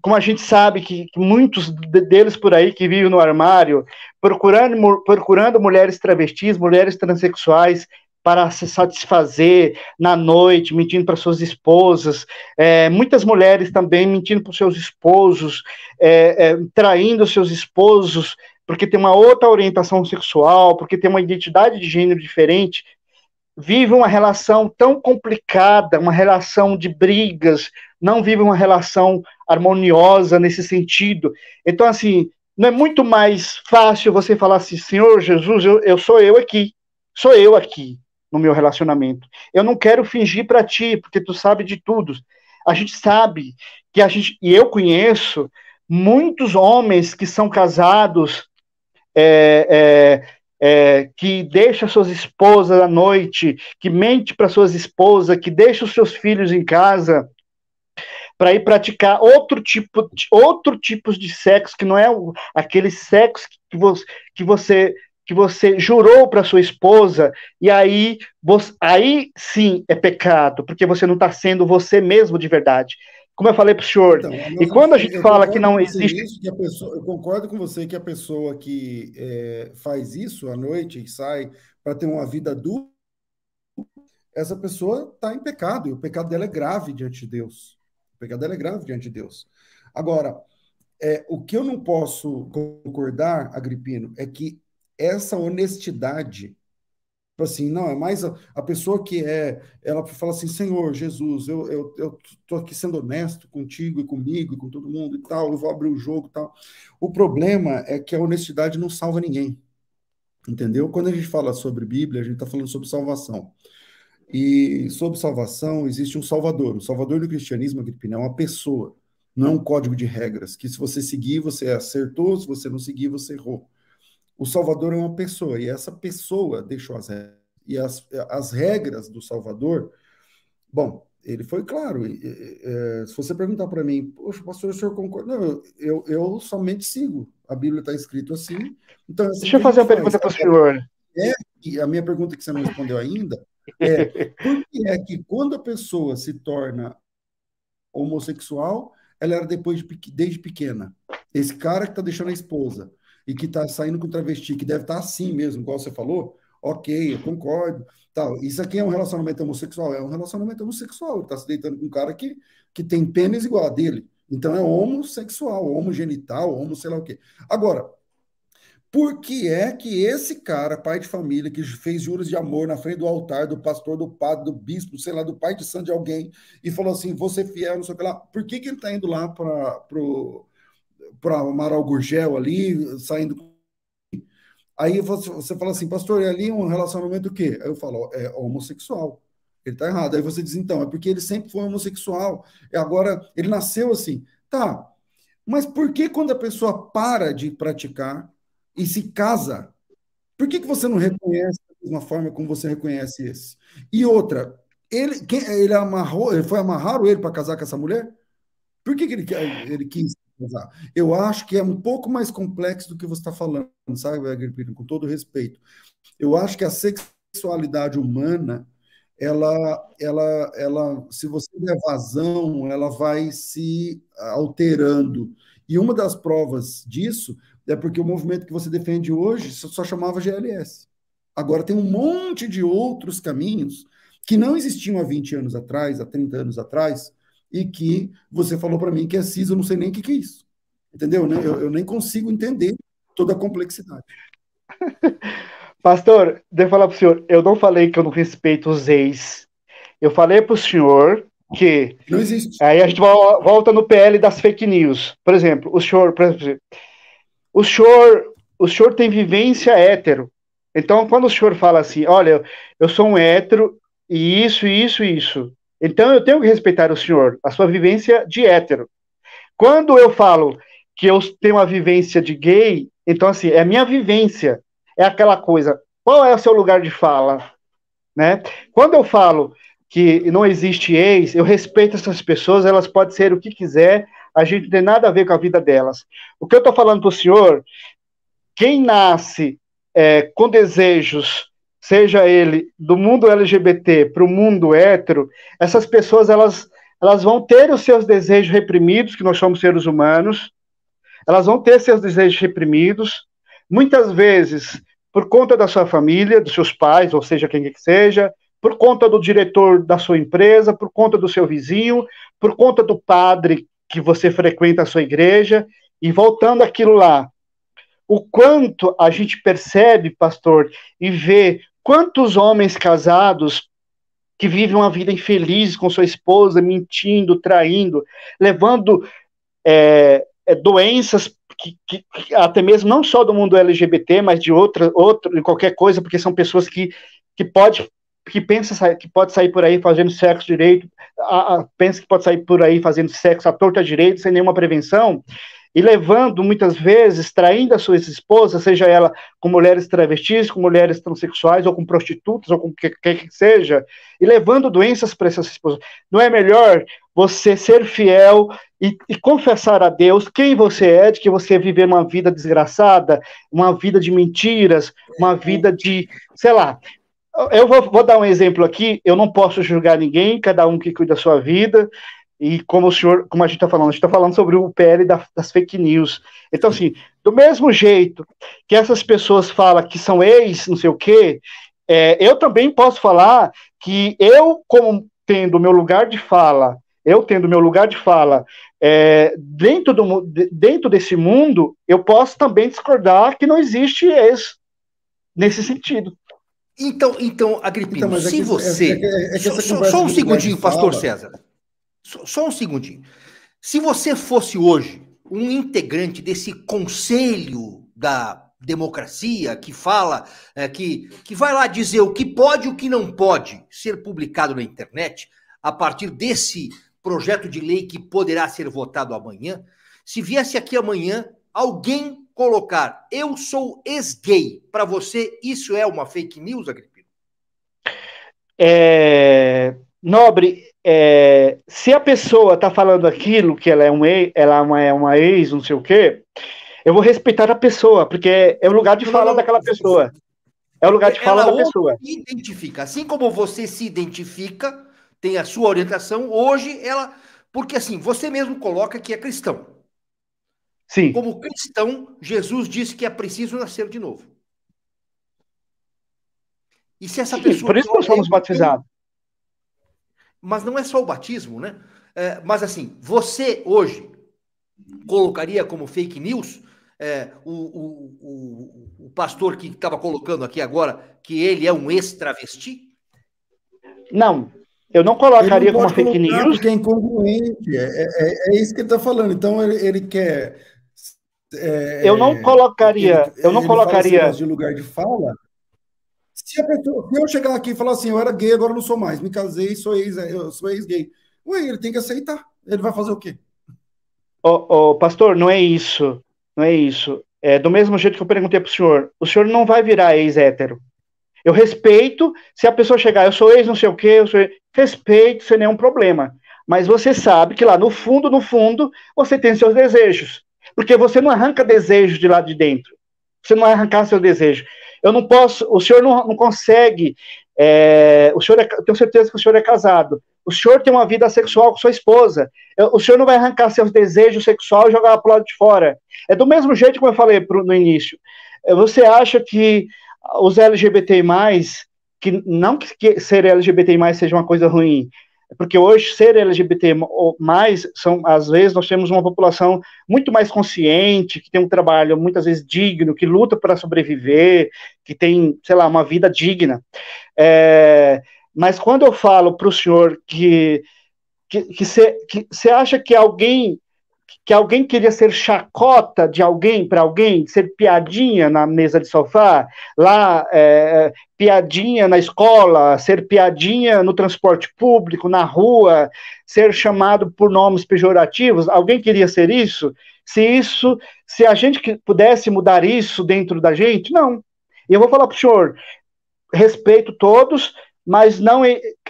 como a gente sabe que, muitos deles por aí que vivem no armário, procurando, procurando mulheres travestis, mulheres transexuais, para se satisfazer na noite, mentindo para suas esposas, é, muitas mulheres também mentindo para seus esposos, é, é, traindo seus esposos, porque tem uma outra orientação sexual, porque tem uma identidade de gênero diferente, vive uma relação tão complicada, uma relação de brigas, não vive uma relação harmoniosa nesse sentido. Então, assim, não é muito mais fácil você falar assim, Senhor Jesus, eu, eu sou eu aqui, sou eu aqui no meu relacionamento. Eu não quero fingir para ti, porque tu sabe de tudo. A gente sabe que a gente, e eu conheço muitos homens que são casados é, é, é, que deixa suas esposas à noite, que mente para suas esposas, que deixa os seus filhos em casa para ir praticar outro tipo de, outro tipos de sexo que não é aquele sexo que, que você que você jurou para sua esposa e aí você, aí sim é pecado porque você não está sendo você mesmo de verdade como eu falei para o senhor. Então, e quando a gente fala que não existe. Isso, que pessoa, eu concordo com você que a pessoa que é, faz isso à noite e sai para ter uma vida dupla, essa pessoa está em pecado, e o pecado dela é grave diante de Deus. O pecado dela é grave diante de Deus. Agora, é, o que eu não posso concordar, Agripino, é que essa honestidade Tipo assim, não, é mais a, a, pessoa que é, ela fala assim, Senhor Jesus, eu, eu, eu tô aqui sendo honesto contigo e comigo e com todo mundo e tal, eu vou abrir o jogo e tal. O problema é que a honestidade não salva ninguém, entendeu? Quando a gente fala sobre Bíblia, a gente está falando sobre salvação. E sobre salvação existe um salvador. O salvador do cristianismo, Agrippina, é uma pessoa, não é um código de regras, que se você seguir, você acertou, se você não seguir, você errou. O Salvador é uma pessoa e essa pessoa deixou as regras. E as, as regras do Salvador, bom, ele foi claro. E, e, e, eh, se você perguntar para mim, poxa, pastor, o senhor concorda? Não, eu, eu somente sigo. A Bíblia está escrito assim. Então, é assim, Deixa eu fazer uma pergunta para o senhor. É, e a minha pergunta que você não respondeu ainda é: por que é que quando a pessoa se torna homossexual, ela era depois de, desde pequena? Esse cara que está deixando a esposa e que está saindo com travesti, que deve estar tá assim mesmo, igual você falou, ok, eu concordo, tal. Isso aqui é um relacionamento homossexual, é um relacionamento homossexual, está se deitando com um cara que, que tem pênis igual a dele. Então é homossexual, homogenital, homo sei lá o quê. Agora, por que é que esse cara, pai de família, que fez juros de amor na frente do altar, do pastor, do padre, do bispo, sei lá, do pai de santo de alguém, e falou assim, você é fiel, não sei o que lá, por que, que ele está indo lá para pro para Amaral Gurgel ali, saindo. Aí você, você fala assim, pastor, e ali é um relacionamento o quê? Aí eu falo, é homossexual. Ele está errado. Aí você diz, então, é porque ele sempre foi homossexual. E agora ele nasceu assim. Tá. Mas por que quando a pessoa para de praticar e se casa, por que, que você não reconhece da mesma forma como você reconhece esse? E outra, ele, quem, ele amarrou, ele foi amarrar ele para casar com essa mulher? Por que, que ele, ele quis eu acho que é um pouco mais complexo do que você está falando, sabe, Agripino? Com todo respeito. Eu acho que a sexualidade humana, ela, ela, ela, se você der vazão, ela vai se alterando. E uma das provas disso é porque o movimento que você defende hoje só chamava GLS. Agora tem um monte de outros caminhos que não existiam há 20 anos atrás, há 30 anos atrás, e que você falou para mim que é CIS, eu não sei nem o que, que é isso. Entendeu? Né? Eu, eu nem consigo entender toda a complexidade. Pastor, devo falar para o senhor, eu não falei que eu não respeito os ex. Eu falei para o senhor que. Não existe. Aí a gente volta no PL das fake news. Por exemplo, o senhor. Por exemplo, o senhor, o senhor tem vivência hétero. Então, quando o senhor fala assim, olha, eu sou um hétero e isso, isso, isso. Então eu tenho que respeitar o senhor, a sua vivência de hétero. Quando eu falo que eu tenho uma vivência de gay, então assim, é minha vivência, é aquela coisa. Qual é o seu lugar de fala, né? Quando eu falo que não existe ex, eu respeito essas pessoas, elas podem ser o que quiser, a gente não tem nada a ver com a vida delas. O que eu estou falando para o senhor, quem nasce é, com desejos seja ele do mundo LGBT para o mundo hétero, essas pessoas elas, elas vão ter os seus desejos reprimidos, que nós somos seres humanos, elas vão ter seus desejos reprimidos, muitas vezes por conta da sua família, dos seus pais, ou seja, quem que seja, por conta do diretor da sua empresa, por conta do seu vizinho, por conta do padre que você frequenta a sua igreja, e voltando aquilo lá, o quanto a gente percebe, pastor, e vê Quantos homens casados que vivem uma vida infeliz com sua esposa, mentindo, traindo, levando é, é doenças que, que, até mesmo não só do mundo LGBT, mas de outra, de qualquer coisa, porque são pessoas que, que pode que pensa que pode sair por aí fazendo sexo direito, a, a, pensa que pode sair por aí fazendo sexo à torta direito sem nenhuma prevenção e levando muitas vezes, traindo as suas esposas, seja ela com mulheres travestis, com mulheres transexuais, ou com prostitutas, ou com o que quer que seja, e levando doenças para essas esposas. Não é melhor você ser fiel e, e, confessar a Deus quem você é, de que você viver uma vida desgraçada, uma vida de mentiras, uma vida de, sei lá. Eu vou, vou dar um exemplo aqui, eu não posso julgar ninguém, cada um que cuida da sua vida, e como o senhor, como a gente está falando, a gente está falando sobre o PL da, das fake news. Então, assim, do mesmo jeito que essas pessoas falam que são ex, não sei o quê, é, eu também posso falar que eu, como tendo meu lugar de fala, eu tendo meu lugar de fala é, dentro, do, dentro desse mundo, eu posso também discordar que não existe ex nesse sentido. Então, então Agripino, então, é se que, você. É, é só, só, um segundinho, pastor fala, César. Só, só um segundinho. Se você fosse hoje um integrante desse conselho da democracia, que fala, é, que, que vai lá dizer o que pode e o que não pode ser publicado na internet, a partir desse projeto de lei que poderá ser votado amanhã, se viesse aqui amanhã alguém colocar eu sou ex-gay, para você isso é uma fake news, Agripino? É, Nobre, é, se a pessoa está falando aquilo, que ela é, um, ela é uma, é uma ex, não sei o quê, eu vou respeitar a pessoa, porque é o lugar de fala daquela pessoa. É o lugar de fala da pessoa. identifica. Assim como você se identifica, tem a sua orientação, hoje ela. Porque assim, você mesmo coloca que é cristão. Sim. Como cristão, Jesus disse que é preciso nascer de novo. E se essa pessoa. por isso nós fomos é batizados mas não é só o batismo, né? É, mas assim, você hoje colocaria como fake news é, o, o, o, o, pastor que estava colocando aqui agora que ele é um extravesti? Não, eu não colocaria não como fake news. Porque é incongruente, é, é, é isso que ele está falando. Então ele, ele quer. eu não é, colocaria. Ele, eu não colocaria. Assim, de lugar de fala. Se, pessoa, se eu chegar aqui e falar assim, eu era gay, agora não sou mais, me casei, sou ex, eu sou ex-gay. Ué, ele tem que aceitar. Ele vai fazer o quê? Ô, oh, oh, pastor, não é isso. Não é isso. É do mesmo jeito que eu perguntei pro senhor, o senhor não vai virar ex-hétero. Eu respeito se a pessoa chegar, eu sou ex não sei o quê, eu sou ex, respeito sem nenhum problema. Mas você sabe que lá no fundo, no fundo, você tem seus desejos. Porque você não arranca desejos de lá de dentro. Você não vai arrancar seu desejo eu não posso, o senhor não, não consegue, é, o senhor é, eu tenho certeza que o senhor é casado, o senhor tem uma vida sexual com sua esposa, eu, o senhor não vai arrancar seus desejos sexuais e jogar para o lado de fora. É do mesmo jeito como eu falei pro, no início. É, você acha que os LGBT+, que não que ser LGBT+, seja uma coisa ruim, porque hoje ser LGBT mais são às vezes nós temos uma população muito mais consciente que tem um trabalho muitas vezes digno que luta para sobreviver que tem sei lá uma vida digna é, mas quando eu falo para o senhor que que você acha que alguém que alguém queria ser chacota de alguém para alguém, ser piadinha na mesa de sofá, lá é, é, piadinha na escola, ser piadinha no transporte público, na rua, ser chamado por nomes pejorativos. Alguém queria ser isso? Se isso, se a gente pudesse mudar isso dentro da gente, não. Eu vou falar para o senhor, respeito todos, mas não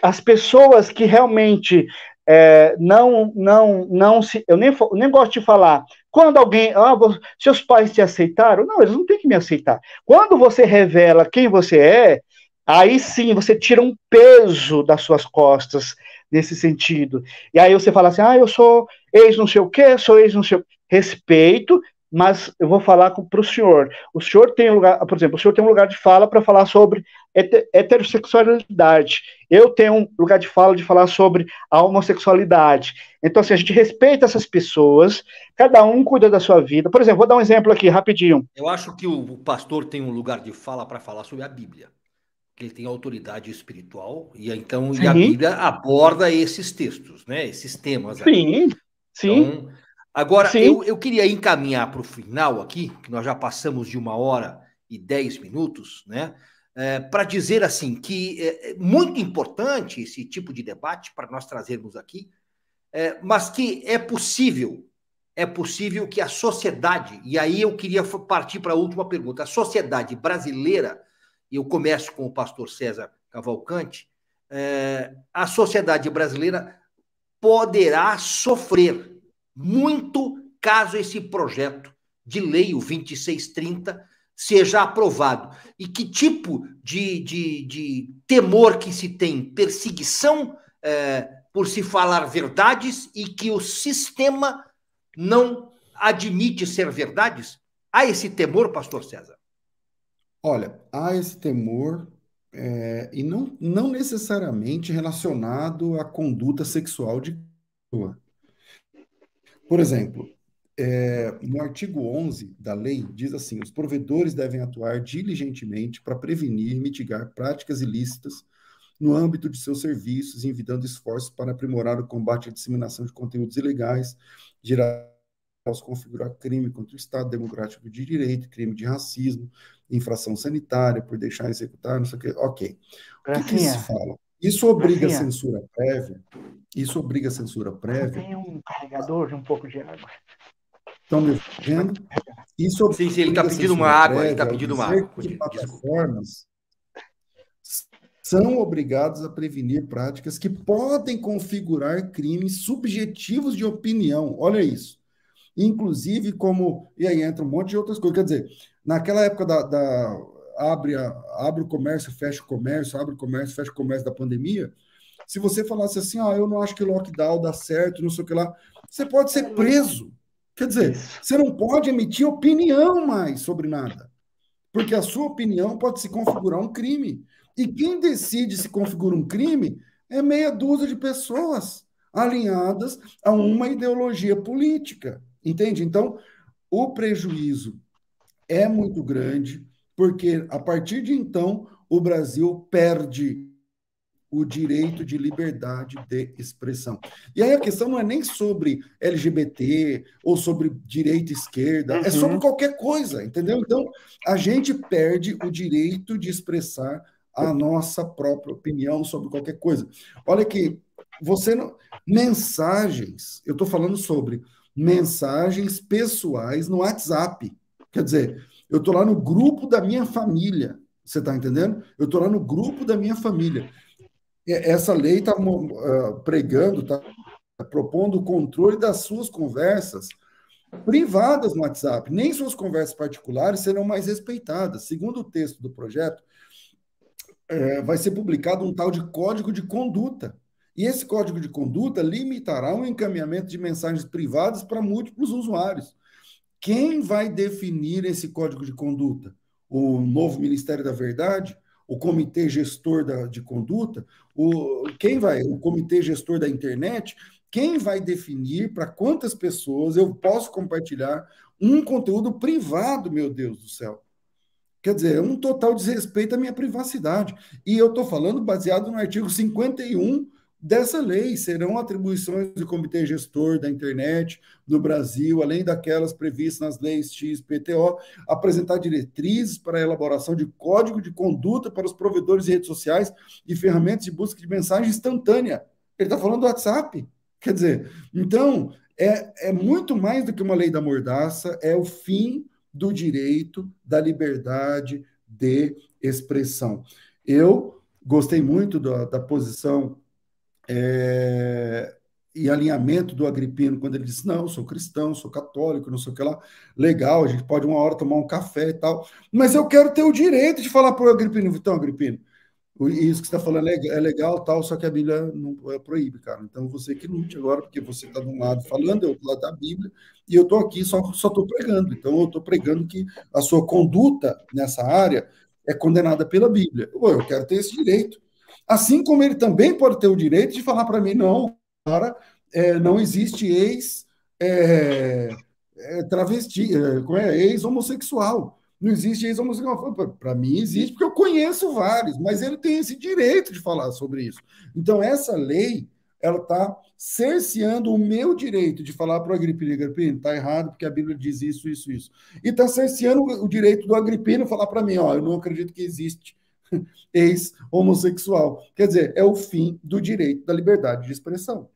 as pessoas que realmente é, não, não, não se, eu nem, nem gosto de falar. Quando alguém, ah, seus pais te aceitaram, não, eles não têm que me aceitar. Quando você revela quem você é, aí sim você tira um peso das suas costas nesse sentido. E aí você fala assim, ah, eu sou ex não sei o quê, sou ex não sei o quê. Respeito, mas eu vou falar para o senhor. O senhor tem lugar, por exemplo, o senhor tem um lugar de fala para falar sobre heterossexualidade. Eu tenho um lugar de fala de falar sobre a homossexualidade. Então, assim, a gente respeita essas pessoas, cada um cuida da sua vida. Por exemplo, vou dar um exemplo aqui rapidinho. Eu acho que o pastor tem um lugar de fala para falar sobre a Bíblia. Que ele tem autoridade espiritual, e então e a Bíblia aborda esses textos, né? Esses temas. Sim, aqui. sim. Então, Agora, eu, eu queria encaminhar para o final aqui, que nós já passamos de uma hora e dez minutos, né? É, para dizer assim que é, é muito importante esse tipo de debate para nós trazermos aqui, é, mas que é possível, é possível que a sociedade, e aí eu queria partir para a última pergunta, a sociedade brasileira, e eu começo com o pastor César Cavalcante, é, a sociedade brasileira poderá sofrer muito caso esse projeto de lei, o 2630, seja aprovado. E que tipo de, de, de temor que se tem? Perseguição é, por se falar verdades e que o sistema não admite ser verdades? Há esse temor, pastor César? Olha, há esse temor é, e não, não necessariamente relacionado à conduta sexual de pessoa. Por exemplo, é, no artigo 11 da lei, diz assim: os provedores devem atuar diligentemente para prevenir e mitigar práticas ilícitas no âmbito de seus serviços, envidando esforços para aprimorar o combate à disseminação de conteúdos ilegais, gerar aos configurar crime contra o Estado Democrático de Direito, crime de racismo, infração sanitária, por deixar executar, não sei o que. Ok. O que, que, se fala? Isso obriga a censura prévia? Isso obriga a censura prévia. Tem um carregador de um pouco de água. Estão me ouvindo? Isso sim, sim, ele está pedindo uma água, ele está pedindo uma água. Que plataformas são obrigados a prevenir práticas que podem configurar crimes subjetivos de opinião. Olha isso. Inclusive, como. E aí entra um monte de outras coisas. Quer dizer, naquela época da. da abre, a, abre o comércio, fecha o comércio, abre o comércio, fecha o comércio da pandemia se você falasse assim, ah, eu não acho que lockdown dá certo, não sei o que lá, você pode ser preso. Quer dizer, você não pode emitir opinião mais sobre nada, porque a sua opinião pode se configurar um crime. E quem decide se configura um crime é meia dúzia de pessoas alinhadas a uma ideologia política. Entende? Então, o prejuízo é muito grande, porque a partir de então o Brasil perde o direito de liberdade de expressão. E aí a questão não é nem sobre LGBT ou sobre direita esquerda, é uhum. é sobre qualquer coisa, entendeu? Então, a gente perde o direito de expressar a nossa própria opinião sobre qualquer coisa. Olha que você não... mensagens, eu estou falando sobre mensagens pessoais no WhatsApp. Quer dizer, eu estou lá no grupo da minha família, você está entendendo? Eu estou lá no grupo da minha família essa lei está é, pregando, está propondo o controle das suas conversas privadas no WhatsApp. Nem suas conversas particulares serão mais respeitadas. Segundo o texto do projeto, é, vai ser publicado um tal de código de conduta. E esse código de conduta limitará o encaminhamento de mensagens privadas para múltiplos usuários. Quem vai definir esse código de conduta? O novo Ministério da Verdade? o comitê gestor da, de conduta, o, quem vai, o comitê gestor da internet, quem vai definir para quantas pessoas eu posso compartilhar um conteúdo privado, meu Deus do céu. Quer dizer, é um total desrespeito à minha privacidade. E eu estou falando baseado no artigo 51 dessa lei serão atribuições do Comitê Gestor da Internet no Brasil, além daquelas previstas nas leis XPTO, apresentar diretrizes para a elaboração de código de conduta para os provedores de redes sociais e ferramentas de busca de mensagem instantânea. Ele está falando do WhatsApp. Quer dizer, então, é, é muito mais do que uma lei da mordaça, é o fim do direito da liberdade de expressão. Eu gostei muito da, da posição é, e alinhamento do Agripino quando ele disse: Não, sou cristão, sou católico, não sei o que lá. Legal, a gente pode uma hora tomar um café e tal. Mas eu quero ter o direito de falar para o Agripino: Então, Agripino, isso que você está falando é, é legal, tal, só que a Bíblia não é, proíbe, cara. Então você que lute agora, porque você está de um lado falando, eu do lado da Bíblia, e eu estou aqui só estou pregando. Então eu estou pregando que a sua conduta nessa área é condenada pela Bíblia. eu quero ter esse direito. Assim como ele também pode ter o direito de falar para mim, não, cara, é, não existe ex é, é, travesti, é, é? ex-homossexual. Não existe ex-homossexual. Para mim existe, porque eu conheço vários, mas ele tem esse direito de falar sobre isso. Então, essa lei, ela está cerceando o meu direito de falar para o Agripino, Agripino, está errado, porque a Bíblia diz isso, isso, isso. E está cerceando o direito do Agripino falar para mim, ó, eu não acredito que existe ex-homossexual. Quer dizer, é o fim do direito da liberdade de expressão.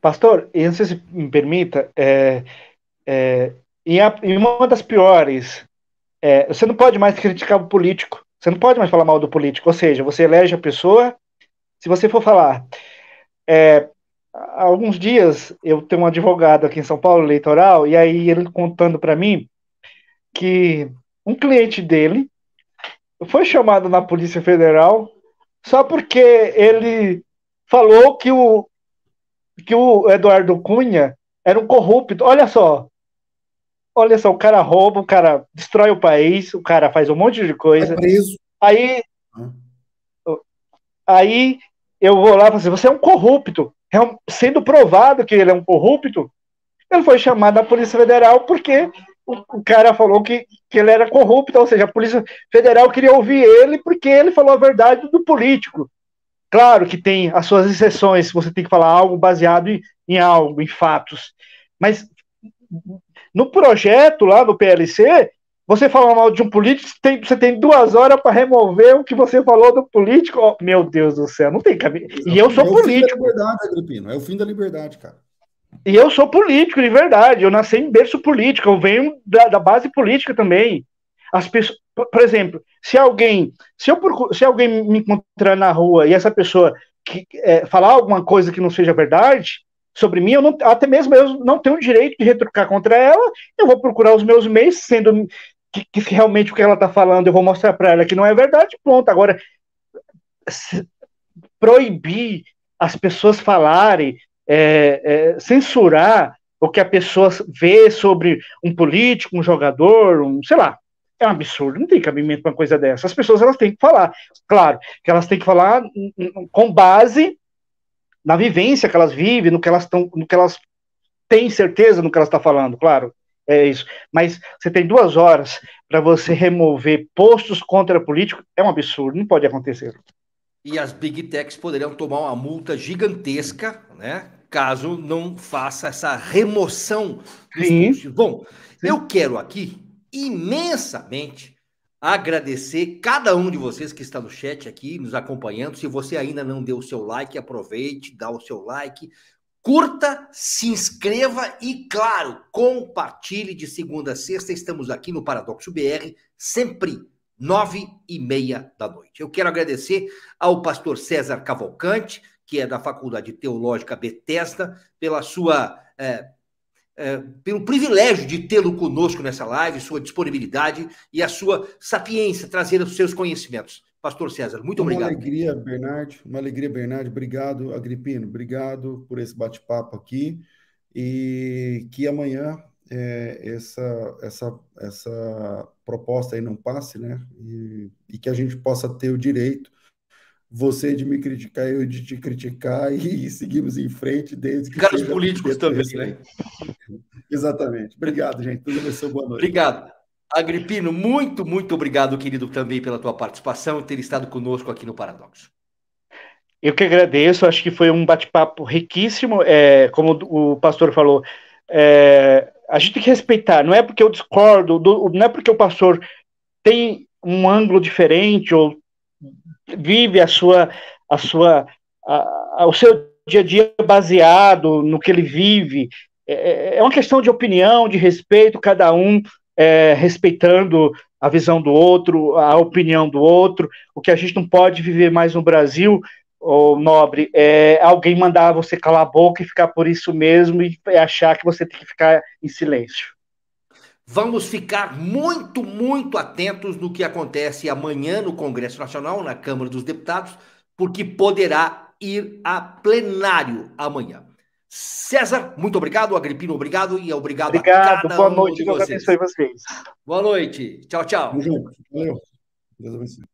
Pastor, e se me permita, é, é, a, uma das piores, é, você não pode mais criticar o político, você não pode mais falar mal do político, ou seja, você elege a pessoa, se você for falar, é, há alguns dias eu tenho um advogado aqui em São Paulo, eleitoral, e aí ele contando para mim que um cliente dele foi chamado na Polícia Federal só porque ele falou que o, que o Eduardo Cunha era um corrupto. Olha só. Olha só, o cara rouba, o cara destrói o país, o cara faz um monte de coisa. É preso. Aí. Ah. Aí eu vou lá e falo assim: você é um corrupto. Sendo provado que ele é um corrupto, ele foi chamado da Polícia Federal porque o cara falou que, que ele era corrupto, ou seja, a Polícia Federal queria ouvir ele porque ele falou a verdade do político. Claro que tem as suas exceções, você tem que falar algo baseado em, em algo, em fatos. Mas no projeto lá no PLC, você fala mal de um político, tem, você tem duas horas para remover o que você falou do político. Oh, meu Deus do céu, não tem caminho. E eu sou é político. É o fim da liberdade, Agripino. É o fim da liberdade, cara. E eu sou político de verdade, eu nasci em berço político, eu venho da, da base política também. As pessoas, por exemplo, se alguém, se, eu procuro, se alguém me encontrar na rua e essa pessoa que, é, falar alguma coisa que não seja verdade sobre mim, eu não, até mesmo eu não tenho o direito de retrucar contra ela, eu vou procurar os meus meios, sendo que, que realmente o que ela está falando eu vou mostrar para ela que não é verdade, pronto. Agora, proibir as pessoas falarem é, é, censurar o que a pessoa vê sobre um político, um jogador, um, sei lá. É um absurdo, não tem cabimento uma coisa dessa. As pessoas elas têm que falar, claro, que elas têm que falar hum, hum, hum, com base na vivência que elas vivem, no que elas estão, no que elas têm certeza no que elas estão tá falando, claro. É isso. Mas você tem duas horas para você remover postos contra político, é um absurdo, não pode acontecer. E as big techs poderiam tomar uma multa gigantesca, né? caso não faça essa remoção. Sim. Bom, Sim. eu quero aqui imensamente agradecer cada um de vocês que está no chat aqui, nos acompanhando. Se você ainda não deu o seu like, aproveite, dá o seu like, curta, se inscreva e, claro, compartilhe de segunda a sexta. Estamos aqui no Paradoxo BR, sempre nove e meia da noite. Eu quero agradecer ao pastor César Cavalcante, que é da Faculdade Teológica Betesda pela sua é, é, pelo privilégio de tê-lo conosco nessa live, sua disponibilidade e a sua sapiência, trazer os seus conhecimentos. Pastor César, muito uma obrigado. Uma alegria, Bernardo. Uma alegria, Bernardo. Obrigado, Agripino. Obrigado por esse bate-papo aqui. E que amanhã é, essa, essa, essa proposta aí não passe, né? E, e que a gente possa ter o direito você de me criticar, eu de te criticar e seguimos em frente desde que. Caras políticos também, né? né? Exatamente. Obrigado, gente. Tudo bem, boa noite. Obrigado. Agripino, muito, muito obrigado, querido, também pela tua participação e ter estado conosco aqui no Paradoxo. Eu que agradeço, acho que foi um bate-papo riquíssimo. É, como o pastor falou, é, a gente tem que respeitar, não é porque eu discordo, do, não é porque o pastor tem um ângulo diferente ou vive a sua, a sua, a, a, o seu dia a dia baseado no que ele vive. É, é, é uma questão de opinião, de respeito, cada um é, respeitando a visão do outro, a opinião do outro. O que a gente não pode viver mais no Brasil, o nobre, é alguém mandar você calar a boca e ficar por isso mesmo e achar que você tem que ficar em silêncio. Vamos ficar muito, muito atentos no que acontece amanhã no Congresso Nacional, na Câmara dos Deputados, porque poderá ir a plenário amanhã. César, muito obrigado. Agripino, obrigado. E obrigado, obrigado a cada boa um noite. de vocês. Deus abençoe vocês. Boa noite. Tchau, tchau. Tamo junto. Valeu. Deus abençoe.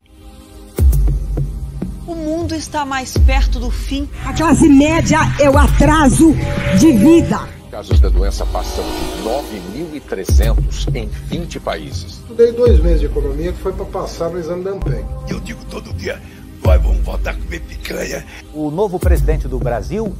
O mundo está mais perto do fim. A classe média é o atraso de vida. Casos da doença passam de 9.300 em 20 países. Estudei dois meses de economia que foi para passar no exame da Ampem. Eu digo todo dia, nós vamos voltar a comer picanha. O novo presidente do Brasil